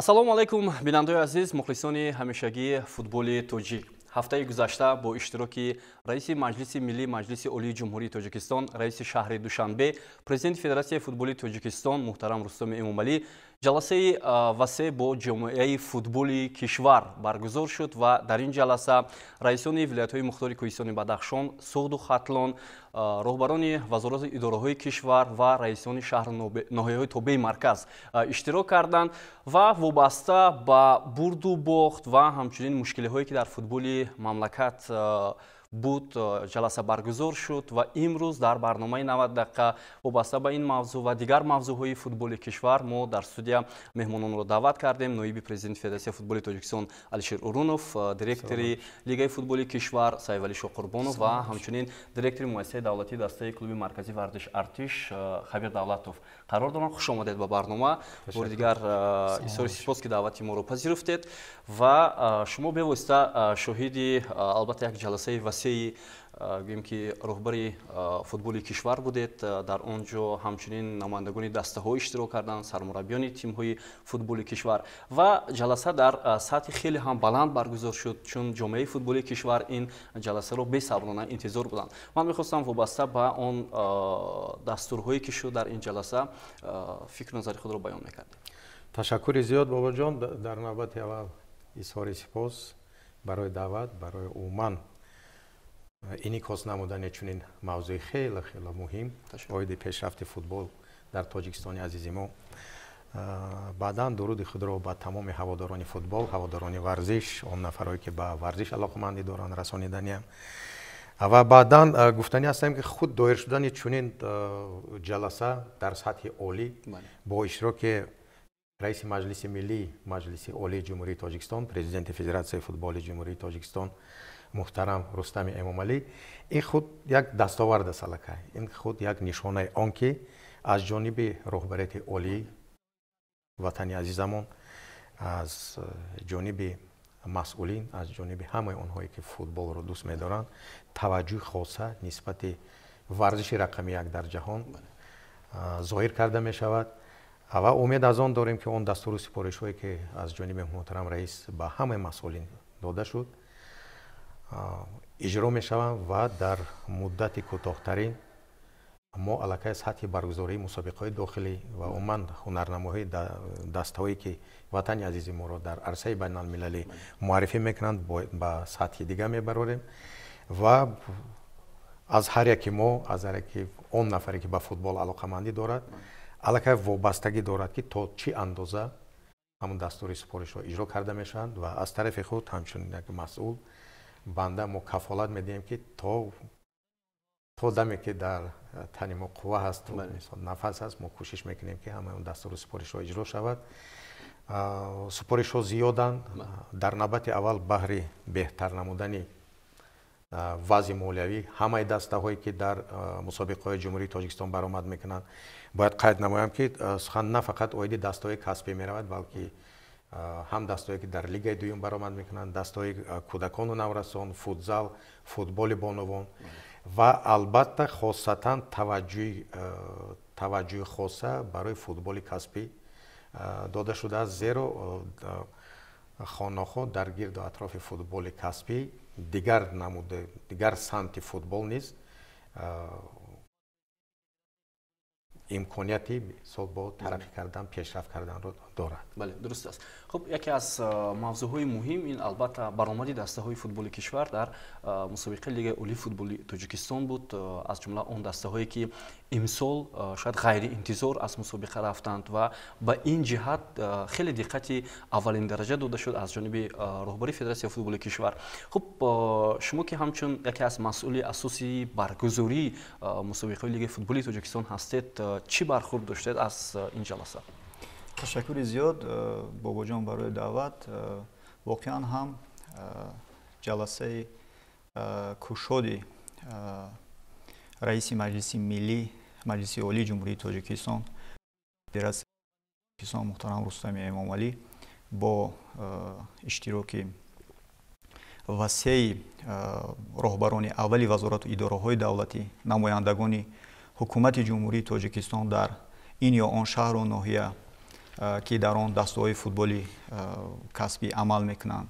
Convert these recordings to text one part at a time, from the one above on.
ассалому алайкум бинандаои азиз мухлисони ҳамешагии футболи тоҷик ҳафтаи гузашта бо иштироки раиси маҷлиси милли маҷлиси олии ҷумҳурии тоҷикистон раиси шаҳри душанбе президенти федератсияи футболии тоҷикистон муҳтарам рустоми эмомалӣ ҷаласаи васе бо ҷомеаи футболи кишвар баргузор шуд ва дар ин ҷаласа раисони вилоятҳои мухтори кӯҳистони бадахшон суғду хатлон роҳбарони вазорати идораҳои кишвар ва раисони шаҳрноҳияҳои тобеи марказ иштирок карданд ва вобаста ба бурду бохт ва ҳамчунин мушкилиҳое ки дар футболи мамлакат буд ҷаласа баргузор шуд ва имрӯз дар барномаи 90 дақиқа вобаста ба ин мавзӯ ва дигар мавзӯъҳои футболи кишвар мо дар студия меҳмононро даъват кардем ноиби президенти федератсияи футболи тоҷикистон алишер урунов э, директори лигаи футболи кишвар саивали шоқурбонов ва ҳамчунин директори муассисаи давлати дастаи клуби марказӣ вардиш артиш э, хабир давлатов қарор дорам хушомадед ба барнома бори дигар э, исори сипос ки даъвати моро пазируфтед ва шумо бевосита шоҳиди албатта як ҷаласаи расеи э, гӯем ки роҳбари э, футболи кишвар будед э, дар он ҷо ҳамчунин намояндагони дастаҳо иштирок карданд сармураббиёни тимҳои футболи кишвар ва ҷаласа дар сатҳи хеле ҳам баланд баргузор шуд чун ҷомеаи футболи кишвар ин ҷаласаро бесаброна интизор буданд ман мехостам вобаста ба он дастурҳое ки шуд дар ин ҷаласа фикру назари худро баён мекард ташаккури зиёд бобоҷон дар навбати аввал изҳори сипос барои даъват барои уман инъикос намудани чунин мавзӯи хеле хеле муҳим оиди пешрафти футбол дар тоҷикистони азизи мо баъдан дуруди худро ба тамоми ҳаводорони футбол ҳаводорони варзиш он нафарое ки ба варзиш алоқаманди доранд расониданиам ва баъдан гуфтанӣ ҳастем ки худ доир шудани чунин ҷаласа дар сатҳи олӣ бо иштироки раиси маҷлиси миллии маҷлиси олии ҷумҳурии тоҷикистон президенти федератсияи футболи ҷумҳурии тоҷикистон муҳтарам рустами эмомалӣ ин худ як дастовард аст аллакай ин худ як нишонае он ки аз ҷониби роҳбарияти оли ватани азизамон аз э, ҷониби масъулин аз ҷониби ҳамаи онҳое ки футболро дӯст медоранд таваҷҷӯҳи хоса нисбати варзиши рақами як дар ҷаҳон э, зоҳир карда мешавад ва умед аз он дорем ки он дастуру сипоришҳое ки аз ҷониби муҳтарам раис ба ҳамаи масъулин дода шуд иҷро мешаванд ва дар муддати кӯтоҳтарин мо аллакай сатҳи баргузории мусобиқаҳои дохилӣ ва умуман ҳунарнамоии дастаҳое ки ватани азизи моро дар арсаи байналмилалӣ муаррифӣ мекунанд ба сатҳи дига мебарорем ва аз ҳар яки мо аз ҳар яки он нафаре ки ба футбол алоқамандӣ дорад аллакай вобастагӣ дорад ки то чӣ андоза ҳамун дастури супоришро иҷро карда мешаванд ва аз тарафи худ ҳамчун як масъул банда мо кафолат медиҳем ки то то даме ки дар э, тани мо қувва ҳаст мисол нафас ҳаст мо кӯшиш мекунем ки ҳамаи он дастуру супоришҳо иҷро шавад супоришҳо зиёданд дар навбати аввал баҳри беҳтар намудани вазъи молиявӣ ҳамаи дастаҳое ки дар мусобиқаҳои ҷумҳурии тоҷикистон баромад мекунанд бояд қайд намоям ки сухан на фақат оиди дастаҳои касбӣ меравад балки Э, ҳам дастҳое ки дар лигаи дуюм баромад мекунанд дастҳои э, кӯдакону наврасон футзал футболи боновон ва албатта хосатан таваҷҷӯҳи э, хоса барои футболи касбӣ дода шудааст зеро хонаҳо дар гирду атрофи футболи касбӣ дигар намуда дигар самти футбол низ имконияти мисол бо тараққӣ кардан пешрафт карданро дорад бале дуруст аст хуб яке аз мавзӯъҳои муҳим ин албатта баромади дастаҳои футболи кишвар дар мусобиқаи лигаи олии футболи тоҷикистон буд аз ҷумла он дастаҳое ки имсол шояд ғайриинтизор аз мусобиқа рафтанд ва ба ин ҷиҳат хеле диққати аввалин дараҷа дода шуд аз ҷониби роҳбари федератсияи футболи кишвар хуб шумо ки ҳамчун яке аз масъули асосии баргузории мусобиқаҳои лигаи футболи тоҷикистон ҳастед чӣ бархурд доштед аз ин ҷаласа ташаккури зиёд э, бобоҷон барои даъват э, воқеан ҳам э, ҷаласаи кушоди раиси маҷлиси милли маҷлиси олии ҷумҳурии тоҷикистон дирасон муҳтарам рустами эмомалӣ бо иштироки васеи роҳбарони аввали вазорату идораҳои давлатӣ намояндагони ҳукумати ҷумҳурии тоҷикистон дар ин ё он шаҳру ноҳия ки дар он дастаҳои футболи касбӣ амал мекунанд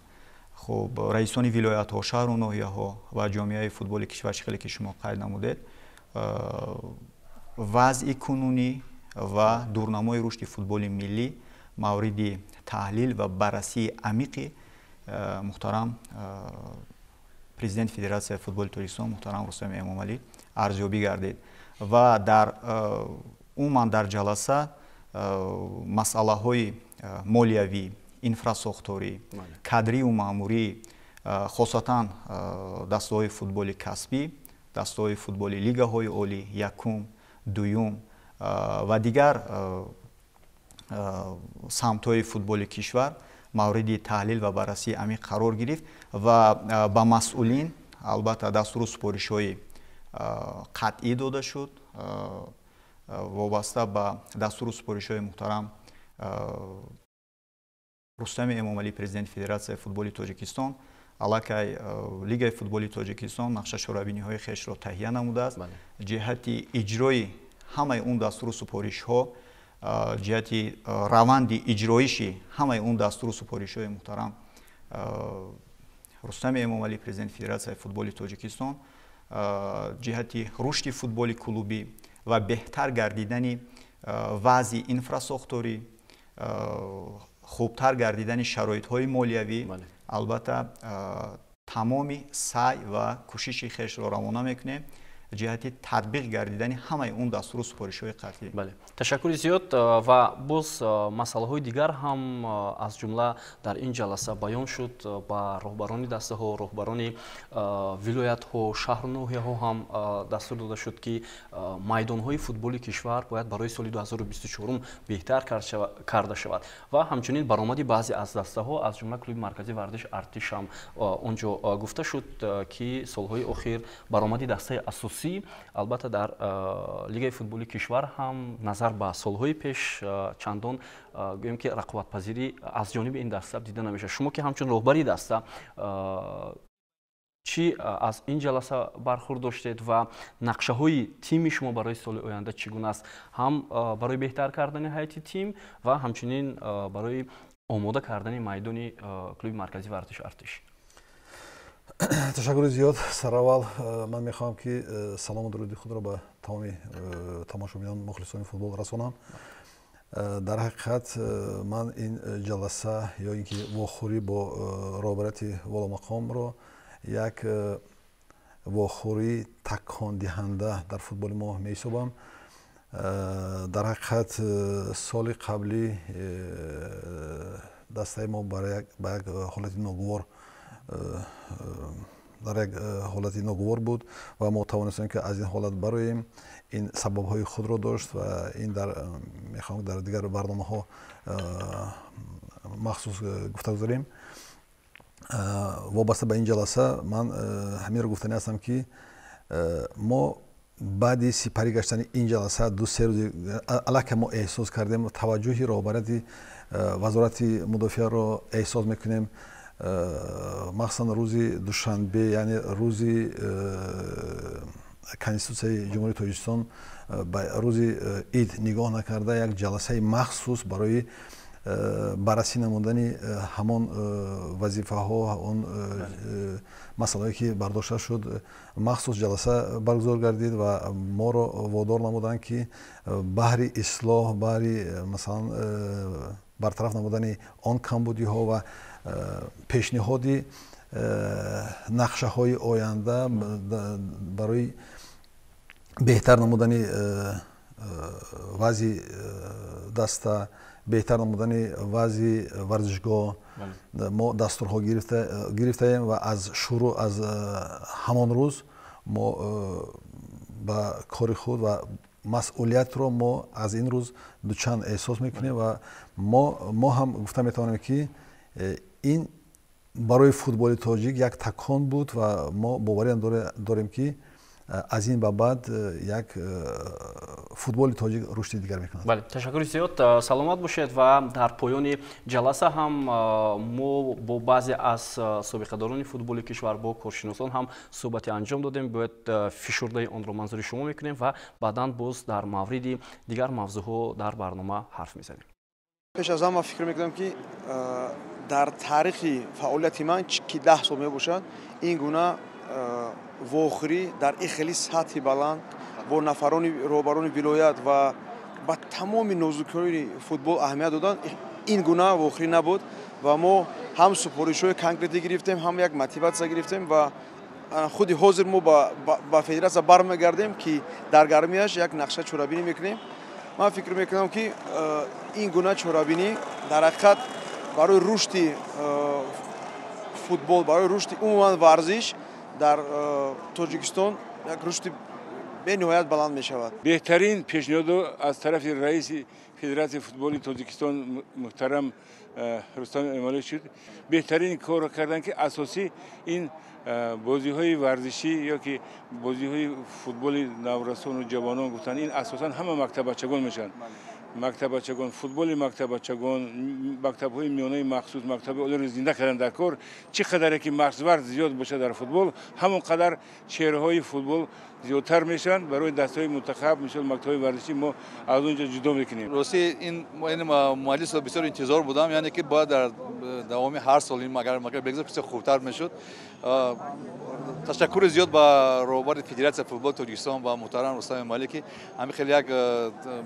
хуб раисони вилоятҳо шаҳру ноҳияҳо ва ҷомеаи футболи кишвар чихеле ки шумо қайд намудед вазъи кунунӣ ва дурнамои рушди футболи миллӣ мавриди таҳлил ва баррасии амиқи мухтарам президенти федератсияи футболи тоҷикистон мухтарам рустам эмомалӣ арзёбӣ гардид ва дар умуман дар ҷаласа Э, масъалаҳои э, молиявӣ инфрасохторӣ кадрию маъмурӣ э, хосатан дастаҳои футболи касбӣ дастаҳои футболи лигаҳои олӣ якум дуюм ва дигар самтҳои футболи кишвар мавриди таҳлил ва баррасии амиқ қарор гирифт ва ба масъулин албатта дастуру супоришҳои қатъӣ дода шуд Э, вобаста ба дастуру супоришҳои муҳтарам э, рустами эмомалӣ президенти федератсияи футболи тоҷикистон аллакай э, лигаи футболи тоҷикистон нақшашорабиниҳои хешро таҳия намудааст ҷиҳати иҷрои ҳамаи он дастуру супоришҳо ҷиҳати раванди иҷроиши ҳамаи он дастуру супоришҳои муҳтарам рустами эмомалӣ президенти федератсияи футболи тоҷикистон ҷиҳати рушди футболи клубӣ ва беҳтар гардидани э, вазъи инфрасохтурӣ э, хубтар гардидани шароитҳои молиявӣ албатта э, тамоми сай ва кӯшиши хешро равона мекунем جهتی تطبیق گردیدن همه اون دستور سپارش های قطعی بله تشکر زیاد و بس مسئله های دیگر هم از جمله در این جلسه بیان شد با رهبران دسته ها رهبران ولایت ها شهر ها هم دستور داده شد که میدان های فوتبال کشور باید برای سال 2024 بهتر کرده شود و همچنین برآمد بعضی از دسته ها از جمله کلوب مرکزی ورزش ارتش هم اونجا گفته شد که سالهای اخیر برآمد دسته اساسی хусусӣ албатта дар э, лигаи футболи кишвар ҳам назар ба солҳои пеш э, чандон э, гӯем ки рақобатпазирӣ аз ҷониби ин даста дида намеша шумо ки ҳамчун роҳбари даста чӣ аз ин ҷаласа бархурд доштед ва нақшаҳои тими шумо барои соли оянда чӣ гуна аст ҳам барои беҳтар кардани ҳаяти тим ва ҳамчунин барои омода кардани майдони клуби марказӣ вартиш артиш ташаккури зиёд сараввал э, ман мехоҳам ки э, салому дуруди худро ба тамоми э, тамошобинон мухлисони футбол расонам дар ҳақиқат ман ин ҷаласа ё ин ки вохӯрӣ бо робирати воломақомро як вохӯрӣ таккондиҳанда дар футболи мо меҳисобам дар ҳақиқат соли қаблӣ дастаи мо ба як ҳолати ногувор Э, дар як э, ҳолати ногувор буд ва мо тавонистем ки аз ин ҳолат бароем ин сабабҳои худро дошт ва ин дар э, мехоҳам дар дигар барномаҳо махсус гуфта гузарем вобаста ба ин ҷаласа ман ҳаминро гуфтани ҳастам ки мо баъди сипарӣ гаштани ин ҷаласа ду се рӯзи аллака мо эҳсос кардем таваҷҷӯҳи роҳбарияти вазорати мудофиаро эҳсос мекунем махсусан рӯзи душанбе яъне рӯзи э, конститутсияи ҷумҳурии тоҷикистон э, ба рӯзи э, ид нигоҳ накарда як ҷаласаи махсус барои баррасӣ намудани ҳамон вазифаҳо он масъалаҳое ки бардошта шуд махсус ҷаласа баргузор гардид ва моро водор намуданд ки баҳри ислоҳ баҳри масалан бартараф намудани он камбудиҳо ва пешниҳоди э, нақшаҳои оянда барои беҳтар намудани э, э, вазъи даста беҳтар намудани вазъи варзишгоҳ мо дастурҳо гирифтаем ва аз шуру аз ҳамон рӯз мо ба кори худ ва масъулиятро мо аз ин рӯз дучанд эҳсос мекунем ва мо ҳам гуфта метавонем ки ин барои футболи тоҷик як такон буд ва мо боварӣ дорем ки э, аз ин ба баъд э, як э, футболи тоҷик рушди дигар мекунад бале ташаккури зиёд саломат бошед ва дар поёни ҷаласа ҳам мо бо баъзе аз собиқадорони футболи кишвар бо коршиносон ҳам суҳбате анҷом додем бояд фишурдаи онро манзури шумо мекунем ва баъдан боз дар мавриди дигар мавзӯъҳо дар барнома ҳарф мезанем пеш аз ҳама фикр мекунам ки дар таърихи фаъолияти ман ки даҳ сол мебошад ин гуна вохӯрӣ дар ихли сатҳи баланд бо нафарони роҳбарони вилоят ва ба тамоми нозукони футбол аҳамият доданд ин гуна вохӯрӣ набуд ва мо ҳам супоришҳои конкрети гирифтем ҳам як мотиватсия гирифтем ва худи ҳозир мо ба федератсия бармегардем ки дар гармияш як нақша чорабинӣ мекунем ما فکر میکنم که این گونه چورابینی در حقیقت برای رشد فوتبال برای رشد عموما ورزش در تاجیکستان یک رشد به نهایت بلند می شود بهترین پیشنهاد از طرف رئیس فدراسیون فوتبال تاجیکستان محترم رستم امالی شد بهترین کار کردن که اساسی این Э, бозиҳои варзишӣ ёки бозиҳои футболи наврасону ҷавонон гуфтанд ин асосан ҳама мактабачагон мешаванд мактабачагон футболи мактабачагон мактабҳои миёнаи махсус мактабҳои олиро зинда кардан дар кор чӣ қадаре ки мағзвард зиёд бошад дар футбол ҳамон қадар чеҳраҳои футбол زیادتر میشن برای دستهای منتخب میشن مکتب ورزشی ما از اونجا جدا میکنیم روزی این این مجلس بسیار انتظار بودم یعنی که باید در دوام هر سال این مگر مگر بگذار بسیار خوبتر میشد تشکر زیاد با روبرت فدراسیون فوتبال تاجیکستان و محترم رستم مالکی همین خیلی یک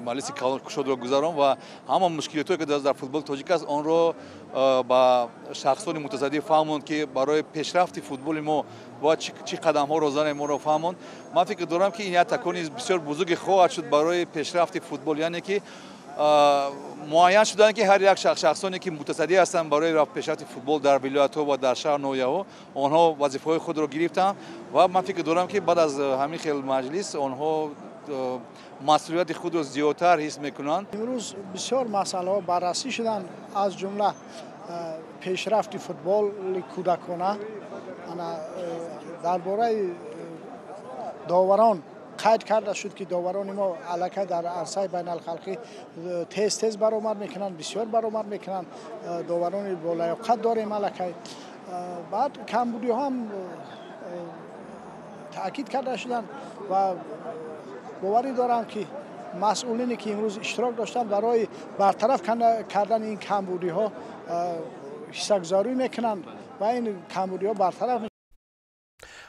مجلس کشور را گذارم و همه مشکلاتی که در فوتبال تاجیک است آن را با شخصان متضادی فهموند که برای پیشرفت فوتبال ما باید چی قدم ها روزانه ما رو فهمون من فکر دارم که این تکانی بسیار بزرگ خواهد شد برای پیشرفت فوتبال یعنی که معین شدن که هر یک شخص شخصانی که متصدی هستند برای رفت پیشرفت فوتبال در ها و در شهر نویه ها آنها وظیفه های خود رو گرفتن و من فکر دارم که بعد از همین خیلی مجلس آنها مسئولیت خود رو زیادتر حس میکنند امروز بسیار مسئله ها بررسی شدن از جمله پیشرفت فوتبال کودکانه درباره داوران قید کرده شد که داوران ما علکه در عرصه بین الخلقی تیز تیز برامر میکنند بسیار برامر میکنند داوران با لیاقت داریم علکه بعد کمبودی ها هم تاکید کرده شدن و باوری دارم که مسئولینی که امروز اشتراک داشتن برای برطرف کردن این کمبودی ها حسگذاری میکنند و این کمبودی ها برطرف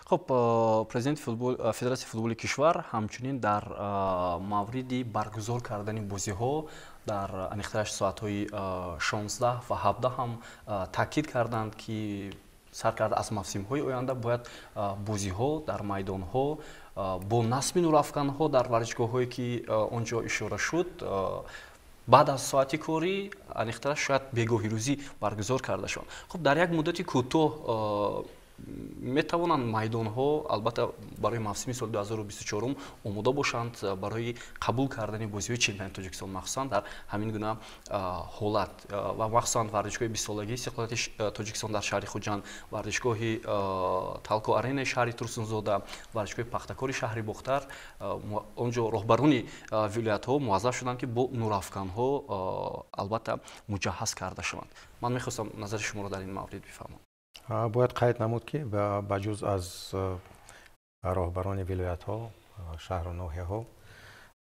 хуб э, президенти э, федерасияи футболи кишвар ҳамчунин дар э, мавриди баргузор кардани бозиҳо дар амихтараш соатҳои 16 ва 17 ҳам таъкид карданд ки сар карда аз мавсимҳои оянда бояд бозиҳо дар майдонҳо бо насби нурафканҳо дар варзишгоҳҳое ки онҷо ишора шуд баъд аз соати корӣ аниқтараш шояд бегоҳирӯзӣ баргузор карда шаванд хуб дар як муддати кӯтоҳ метавонанд майдонҳо албатта барои мавсими соли 2024 омода бошанд барои қабул кардани бозиҳои чемпионати тоҷикистон махсусан дар ҳамин гуна ҳолат ва махсусан варзишгоҳи бистсолагии истиқлолияти тоҷикистон дар шаҳри хуҷанд варзишгоҳи талко аренаи шаҳри турсунзода варзишгоҳи пахтакори шаҳри бохтар он ҷо роҳбарони вилоятҳо муваззаф шуданд ки бо нуравканҳо албатта муҷаҳҳаз карда шаванд ман мехостам назари шуморо дар ин маврид бифаҳмам бояд қайд намуд ки ба ҷуз аз э, роҳбарони вилоятҳо э, шаҳру ноҳияҳо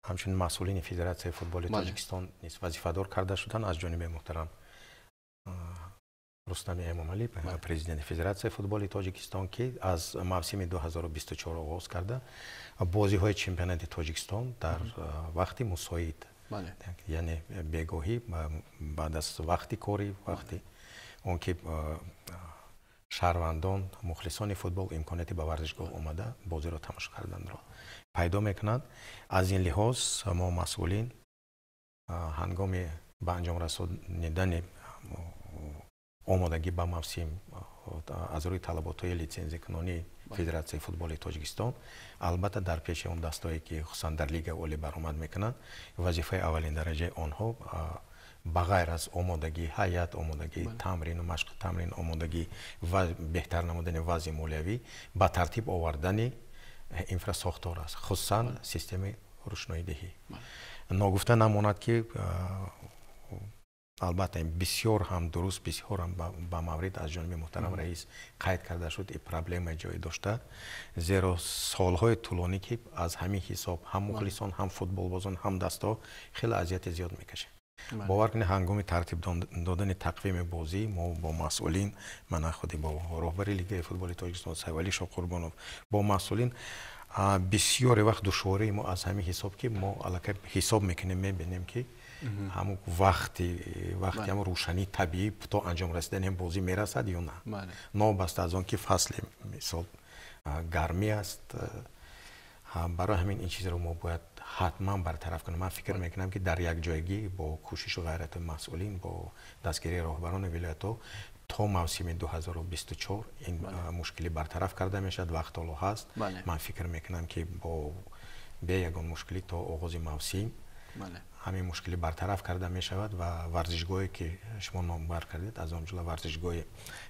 ҳамчунин масъулини федератсияи футболи тоҷикистон низ вазифадор карда шуданд аз ҷониби муҳтарам э, рустами эмомалӣ президенти федератсияи футболи тоҷикистон ки аз мавсими 2024 оғоз карда бозиҳои чемпионати тоҷикистон дар вақти мусоид яъне бегоҳӣ баъд аз вақти корӣ вақти он ки шаҳрвандон мухлисони футбол имконияте ба варзишгоҳ омада бозиро тамошо карданро пайдо мекунад аз ин лиҳоз мо масъулин ҳангоми ба анҷом расонидани омодагӣ ба мавсим аз рӯи талаботҳои лицензиякунонии федератсияи футболи тоҷикистон албатта дар пеши он дастҳое ки хусусан дар лига оли баромад мекунанд вазифаи аввалиндараҷаи онҳо ба ғайр аз омодаги ҳайат омодаги тамрину машқ тамрин омодаги беҳтар намудани вазъи молиявӣ ба тартиб овардани э, инфрасохтор аст хусусан системаи рӯшноидиҳӣ ногуфта намонад ки э, албатта бисёр ҳам дуруст бисёр ҳам ба маврид аз ҷониби муҳтарам раис қайд карда шуд и проблема ҷой дошта зеро солҳои тӯлонӣ ки аз ҳамин ҳисоб ҳам мухлисон ҳам футболбозон ҳам дастҳо хеле азияти зиёд мекашем бовар кунед ҳангоми тартиб додани тақвими бозӣ мо бо масъулин мана худи бо роҳбари лигаи футболи тоҷикистон сайвали шоқурбонов бо масъулин бисёре вақт душвории мо аз ҳамин ҳисоб ки мо аллакай ҳисоб мекунем мебинем ки ҳам вақти вақти ҳам рӯшани табиӣ то анҷом расидани ҳам бозӣ мерасад ё на нобаста аз он ки фасли мисол гармӣ аст барои ҳамин ин чизро мо бояд حتما برطرف کنه من فکر میکنم که در یک جایگی با کوشش و غیرت مسئولین با دستگیری راهبران ولایت ها تا موسم 2024 این بله. مشکلی برطرف کرده میشد وقت الله هست بله. من فکر میکنم که با به یکان مشکلی تا آغاز موسم بله. همین مشکلی برطرف کرده می شود و ورزشگاهی که شما نام بر کردید از اونجلا ورزشگاه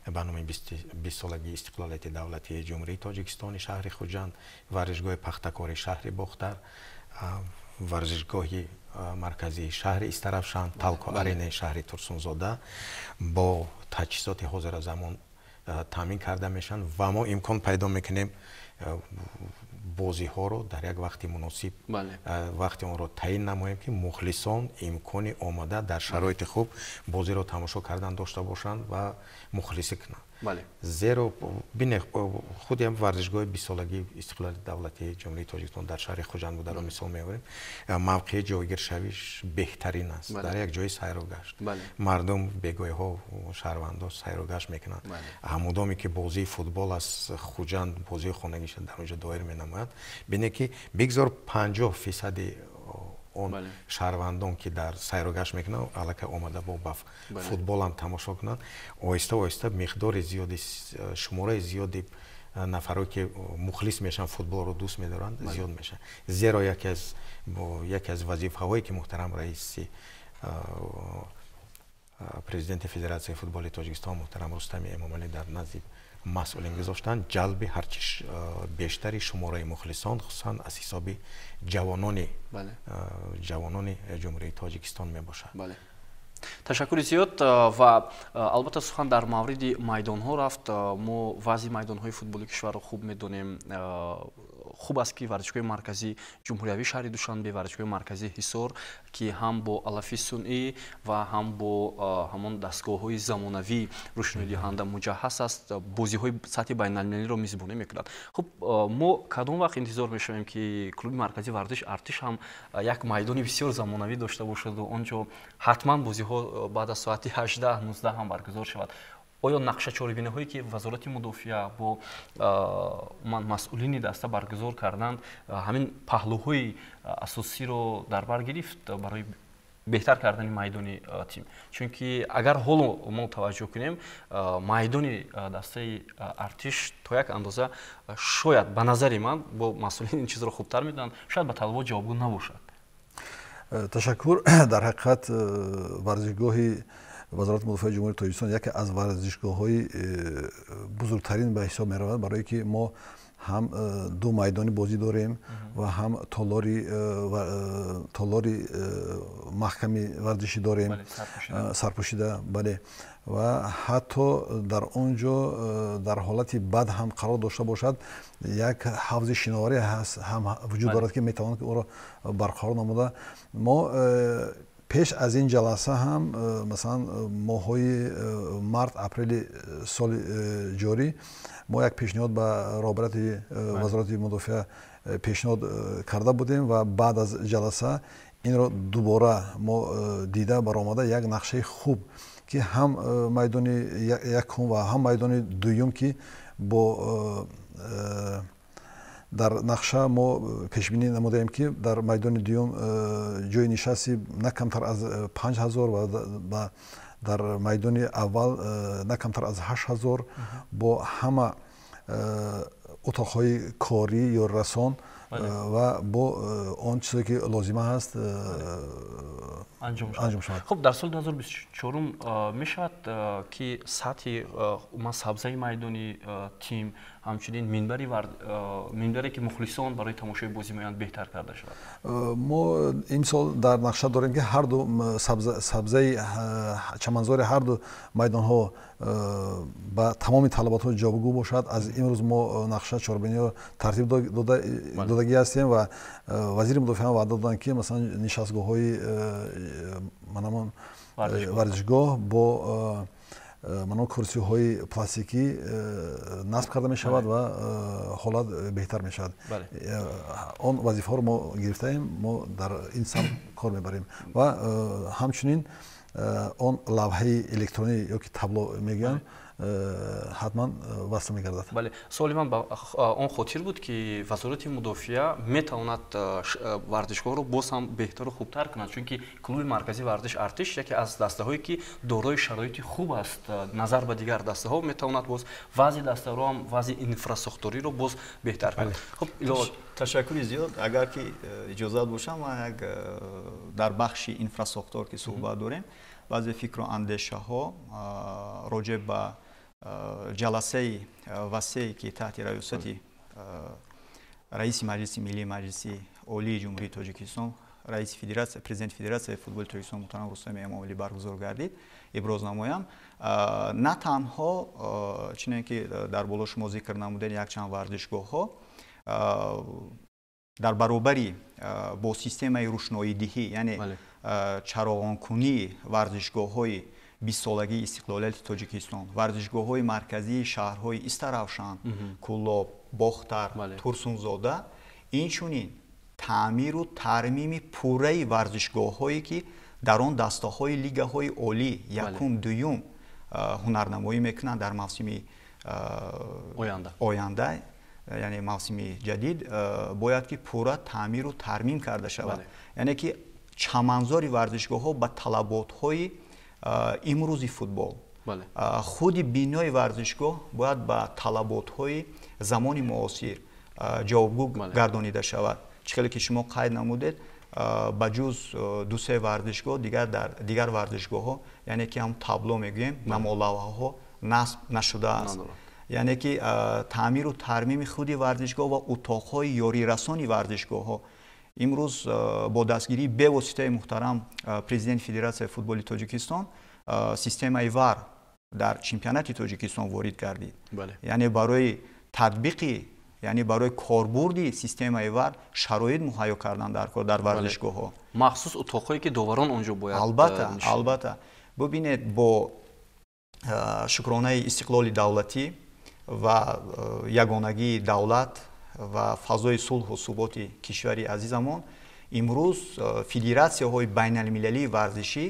به نام 20 سالگی استقلالیت دولتی جمهوری تاجیکستان شهر خوجند ورزشگاه پختکاری شهر بختر варзишгоҳи марказии шаҳри истаравшан талко аренаи шаҳри турсунзода бо таҷҳизоти ҳозиразамон таъмин карда мешаванд ва мо имкон пайдо мекунем бозиҳоро дар як вақти муносиб вақти онро таъин намоем ки мухлисон имкони омада дар шароити хуб бозиро тамошо кардан дошта бошанд ва мухлисӣ кунанд зеро худям варзишгоҳи бистсолагии истиқлоли давлати ҷумҳурии тоҷикистон дар шаҳри хуҷанд бударо мисол меоварем э, мавқеи ҷойгиршавиш беҳтарин аст дар як ҷои сайругашт мардум бегоиҳо шаҳрвандо сайругашт мекунанд ҳамудоме ки бозии футбол аз хуҷанд бозии хонагиша дар онҷо доир менамояд бине ки бигзор панҷоҳ фисади он шаҳрвандон ки дар сайругашт мекунанд аллакай омада бо ба футбол ҳам тамошо кунанд оҳиста оҳиста миқдори зиёди э, шумораи зиёди э, нафаро ки э, мухлис мешаванд футболро дӯст медоранд зиёд мешавад зеро яке аз вазифаҳое ки муҳтарам раиси президенти федератсияи футболи тоҷикистон муҳтарам рустами эмомалӣ дар назди масъулин гузоштан ҷалби ҳарчи э, бештари шумораи мухлисон хусусан аз ҳисоби ҷавонони э, ҷавонони э, ҷумҳурии тоҷикистон мебошад ташаккури зиёд ва албатта сухан дар мавриди майдонҳо рафт мо вазъи майдонҳои футболи кишварро хуб медонем хуб аст ки варзишгоҳи марказии ҷумҳуриявӣ шаҳри душанбе варзишгоҳи марказии ҳисор ки ҳам бо алафи сунъӣ ва ҳам бо ҳамон дастгоҳҳои замонавӣ рушнидиҳанда муҷаҳҳаз аст бозиҳои сатҳи байналмилалиро мизбонӣ мекунад хуб мо кадом вақт интизор мешавем ки клуби марказии варзиш артиш ҳам як майдони бисёр замонавӣ дошта бошаду он ҷо ҳатман бозиҳо баъд аз соати ҳаждаҳ нуздаҳ ҳам баргузор шавад оё нақшачорибиниҳое ки вазорати мудофиа бо масъулини даста баргузор карданд ҳамин паҳлӯҳои асосиро дар бар гирифт барои беҳтар кардани майдони тим чунки агар ҳоло мо таваҷҷӯҳ кунем майдони дастаи артиш то як андоза шояд ба назари ман бо масъулин ин чизро хубтар медонанд шояд ба талабо ҷавобгӯ набошад э, ташаккур дар ҳақиқат э, варзишгоҳи وزارت مدافع جمهوری تاجیکستان یکی از ورزشگاه‌های بزرگترین به حساب می‌رود برای که ما هم دو میدان بازی داریم و هم تالاری و تالاری محکمی ورزشی داریم سرپوشیده بله و حتی در آنجا در حالتی بد هم قرار داشته باشد یک حوض شناوری هست هم وجود دارد که میتواند که او را برقرار نموده ما пеш аз ин ҷаласа ҳам э, масалан э, моҳҳои э, март апрели соли ҷорӣ мо як пешниҳод ба роҳбарати вазорати мудофиа пешниҳод карда будем ва баъд аз ҷаласа инро дубора мо дида баромада як нақшаи хуб ки ҳам майдони якум ва ҳам майдони дуюм ки бо дар нақша мо э, пешбинӣ намудаем ки дар майдони дуюм э, ҷои нишасти на камтар аз э, панҷ ҳазор ва дар майдони аввал на камтар аз ҳашт ҳазор бо ҳама отоқҳои корӣ ё расон ва бо он чизое ки лозима ҳаст анҷом шавад хуб дар соли 2024 мешавад ки сатҳи масабзаи майдони тим ҳамчунин э, минбаре ки мухлисон барои тамошои бозӣ меоянд беҳтар карда шавад э, мо э, имсол дар нақша дорем ки ҳарду сабзаи чаманзори ҳарду майдонҳо ба тамоми талаботҳо ҷобугӯ бошад аз имрӯз мо нақша чорбиниро тартиб додагӣ ҳастем ва вазири мудофиаам ваъда доданд ки масалан нишастгоҳҳои манамон варзишгоҳ бо Э, ман курсиҳои пластикӣ э, насб карда мешавад ва э, ҳолат беҳтар мешавад он вазифаҳоро мо гирифтаем мо дар ин самт кор мебарем ва ҳамчунин он лавҳаи электронӣ ёки табло мегӯянд Э, ҳатман э, васл мегардад бале суоли ман ба он хотир буд ки вазорати мудофиа метавонад э, варзишгоҳро боз ҳам беҳтару хубтар кунад чунки клуби маркази варзиш артиш яке аз дастаҳое ки дорои шароити хуб аст назар ба дигар дастаҳо метавонад боз вазъи дастаро ҳам вазъи инфрасохториро боз беҳтар кунад ташаккури зиёд агар ки иҷозат бошад ман як дар бахши инфрасохтор ки суҳбат дорем баъзе фикру андешаҳо роҷеъ ба Э, ҷаласаи э, васеъ ки таҳти раёсати э, раиси маҷлиси миллии маҷлиси олии ҷумҳурии тоҷикистон раиси федератсия президенти федератсияи футболи тоҷикистон муҳтарам рустам эмомалӣ баргузор гардид иброз намоям на танҳо чинен ки дар боло шумо зикр намудед якчанд варзишгоҳҳо дар баробари бо системаи рӯшноидиҳӣ яъне чароғонкунии варзишгоҳҳои бистсолагии истиқлолияти тоҷикистон варзишгоҳҳои марказии шаҳрҳои истаравшан кӯлоб бохтар турсунзода инчунин таъмиру тармими пурраи варзишгоҳҳое ки дар он дастаҳои лигаҳои олӣ якум дуюм ҳунарнамоӣ мекунанд дар мавсими оянда яъне мавсими ҷадид бояд ки пурра таъмиру тармим карда шавад яъне ки чаманзори варзишгоҳҳо ба талаботҳои Э, имрӯзи футбол э, худи бинои варзишгоҳ бояд ба талаботҳои замони муосир э, ҷавобгӯ гардонида шавад чӣ хеле ки шумо қайд намудед ба ҷуз дусе варзишгоҳ дигар дар дигар варзишгоҳҳо яъне ки ам табло мегӯем намолаваҳо насб нашудааст яъне ки таъмиру тармими худи варзишгоҳ ва утоқҳои ёрирасони варзишгоҳҳо имрӯз бо дастгирии бевоситаи муҳтарам президенти федератсияи футболи тоҷикистон системаи вар дар чемпионати тоҷикистон ворид гардид яъне барои татбиқи яъне барои корбурди системаи вар шароит муҳайё кардан дар варзишгоҳҳо махсус утоқҳое ки доварон онҷо бояд албатта албатта бубинед бо шукронаи истиқлоли давлатӣ ва ягонагии давлат ва фазои сулҳу суботи кишвари азизамон имрӯз э, федератсияҳои байналмилалии варзишӣ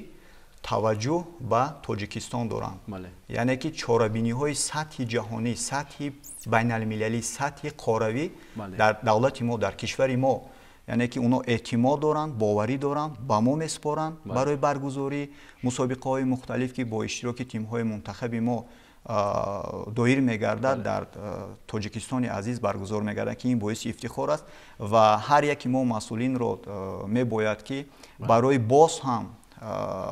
таваҷҷӯҳ ба тоҷикистон доранд яъне ки чорабиниҳои сатҳи ҷаҳонӣ сатҳи байналмилалӣ сатҳи қоравӣ дар давлати мо дар кишвари мо яъне ки онҳо эътимод доранд боварӣ доранд ба мо меспоранд барои баргузории мусобиқаҳои мухталиф ки бо иштироки тимҳои мунтахаби мо доир мегардад дар тоҷикистони азиз баргузор мегардад ки ин боиси ифтихор аст ва ҳар яки мо масъулинро мебояд ки барои боз ҳам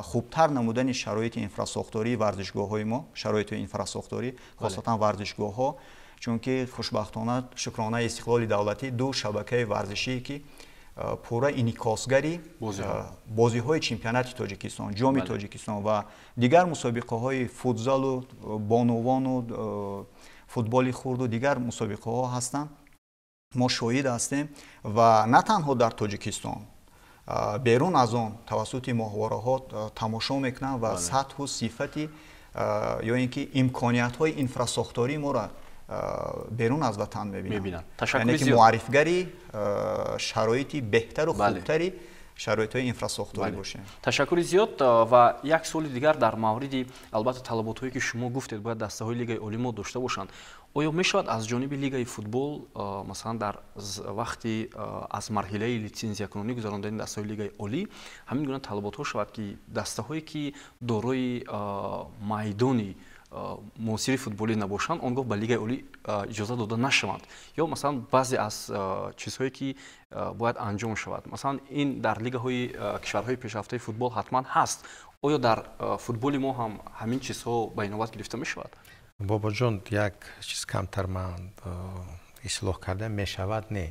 хубтар намудани шароити инфрасохтории варзишгоҳҳои мо шароити инфрасохторӣ хосатан варзишгоҳҳо чунки хушбахтона шукрона истиқлоли давлатӣ ду шабакаи варзишие ки пурра инъикосгари бозиҳои чемпионати тоҷикистон ҷоми тоҷикистон ва дигар мусобиқаҳои футзалу боновону футболи хурду дигар мусобиқаҳо ҳастанд мо шоҳид ҳастем ва на танҳо дар тоҷикистон берун аз он тавассути моҳвораҳо тамошо мекунанд ва сатҳу сифати ё ин ки имкониятҳои инфрасохтории моро Э, берун аз ватан мебинанде ки муаррифгари э, шароити беҳтару хубтари шароитҳои инфрасохтори бошем ташаккури зиёд э, ва як суоли дигар дар мавриди албатта талаботҳое ки шумо гуфтед бояд дастаҳои лигаи олимо дошта бошанд оё мешавад аз ҷониби лигаи футбол масалан дар вақти аз марҳилаи лицензиякунонӣ гузаронидани дастаҳои лигаи олӣ ҳамин гуна талаботҳо шавад ки дастаҳое ки дорои майдони муосири футболӣ набошанд он гоҳ ба лигаи олӣ иҷоза дода нашаванд ё масалан баъзе аз чизҳое ки бояд анҷом шавад масалан ин дар лигаҳои кишварҳои пешрафтаи футбол ҳатман ҳаст оё дар футболи мо ҳам ҳамин чизҳо ба иноват гирифта мешавад бобоҷон як чиз камтар ман ислоҳ карда мешавад не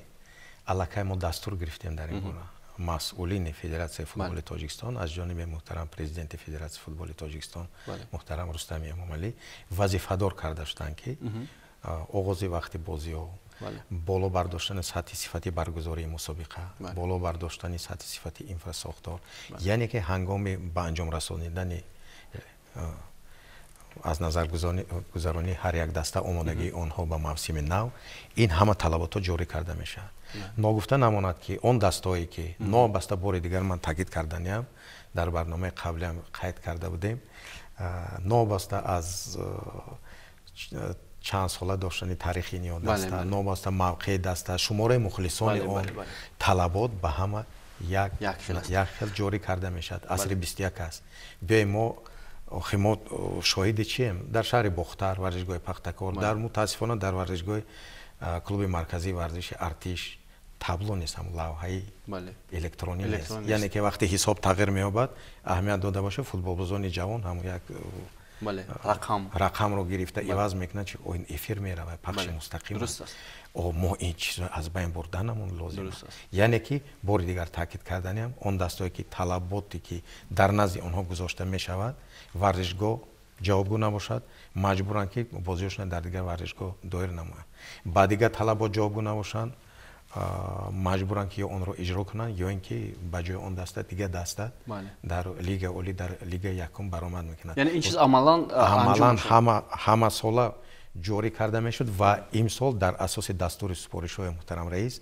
аллакай мо дастур гирифтем дар ин бора مسئولین فدراسیون فوتبال تاجیکستان از جانب محترم پرزیدنت فدراسیون فوتبال تاجیکستان محترم رستمی امامعلی وظیفه دار کرده شدند که آغاز وقت بازی ها بالا برداشتن سطح صفتی برگزاری مسابقه بالا برداشتن سطح صفتی انفراساختار یعنی که هنگام به انجام رسانیدن аз назар гузарони ҳар як даста омодагии онҳо ба мавсими нав ин ҳама талаботҳо ҷорӣ карда мешавад ногуфта намонад ки он дастҳое ки новобаста бори дигар ман таъкид карданиам дар барномаи қаблиам қайд карда будем новобаста аз э, э, чанд сола доштани таърихи ин ё даста новобаста мавқеи даста шумораи мухлисони он талабот ба ҳама як хел ҷорӣ карда мешавад асри бистяк аст биёем мо охи мо шоҳиди чием дар шаҳри бохтар варзишгоҳи пахтакор дар мутаассифона дар варзишгоҳи клуби марказии варзиши артиш табло нестам лавҳаи электрони нест яъне ки вақте ҳисоб тағйир меёбад аҳамият дода боша футболбозони ҷавон ҳам як рақамро гирифта иваз мекунад чи эфир меравад пахши мустақим аст о мо ин чизро аз байн бурданамон лозим аст яъне ки бори дигар таъкид карданиам он дастое ки талаботе ки дар назди онҳо гузошта мешавад варзишгоҳ ҷавобгӯ набошад маҷбуранд ки бозиҳошона дар дигар варзишгоҳ доир намоянд ба дигар талабот ҷавобгӯ набошанд маҷбуранд ки ё онро иҷро кунанд ё ин ки ба ҷои он даста дигар даста дар лигаи оли дар лигаи якум баромад мекунадн амалан ҳама сола ҷорӣ карда мешуд ва имсол дар асоси дастури супоришҳои муҳтарам раис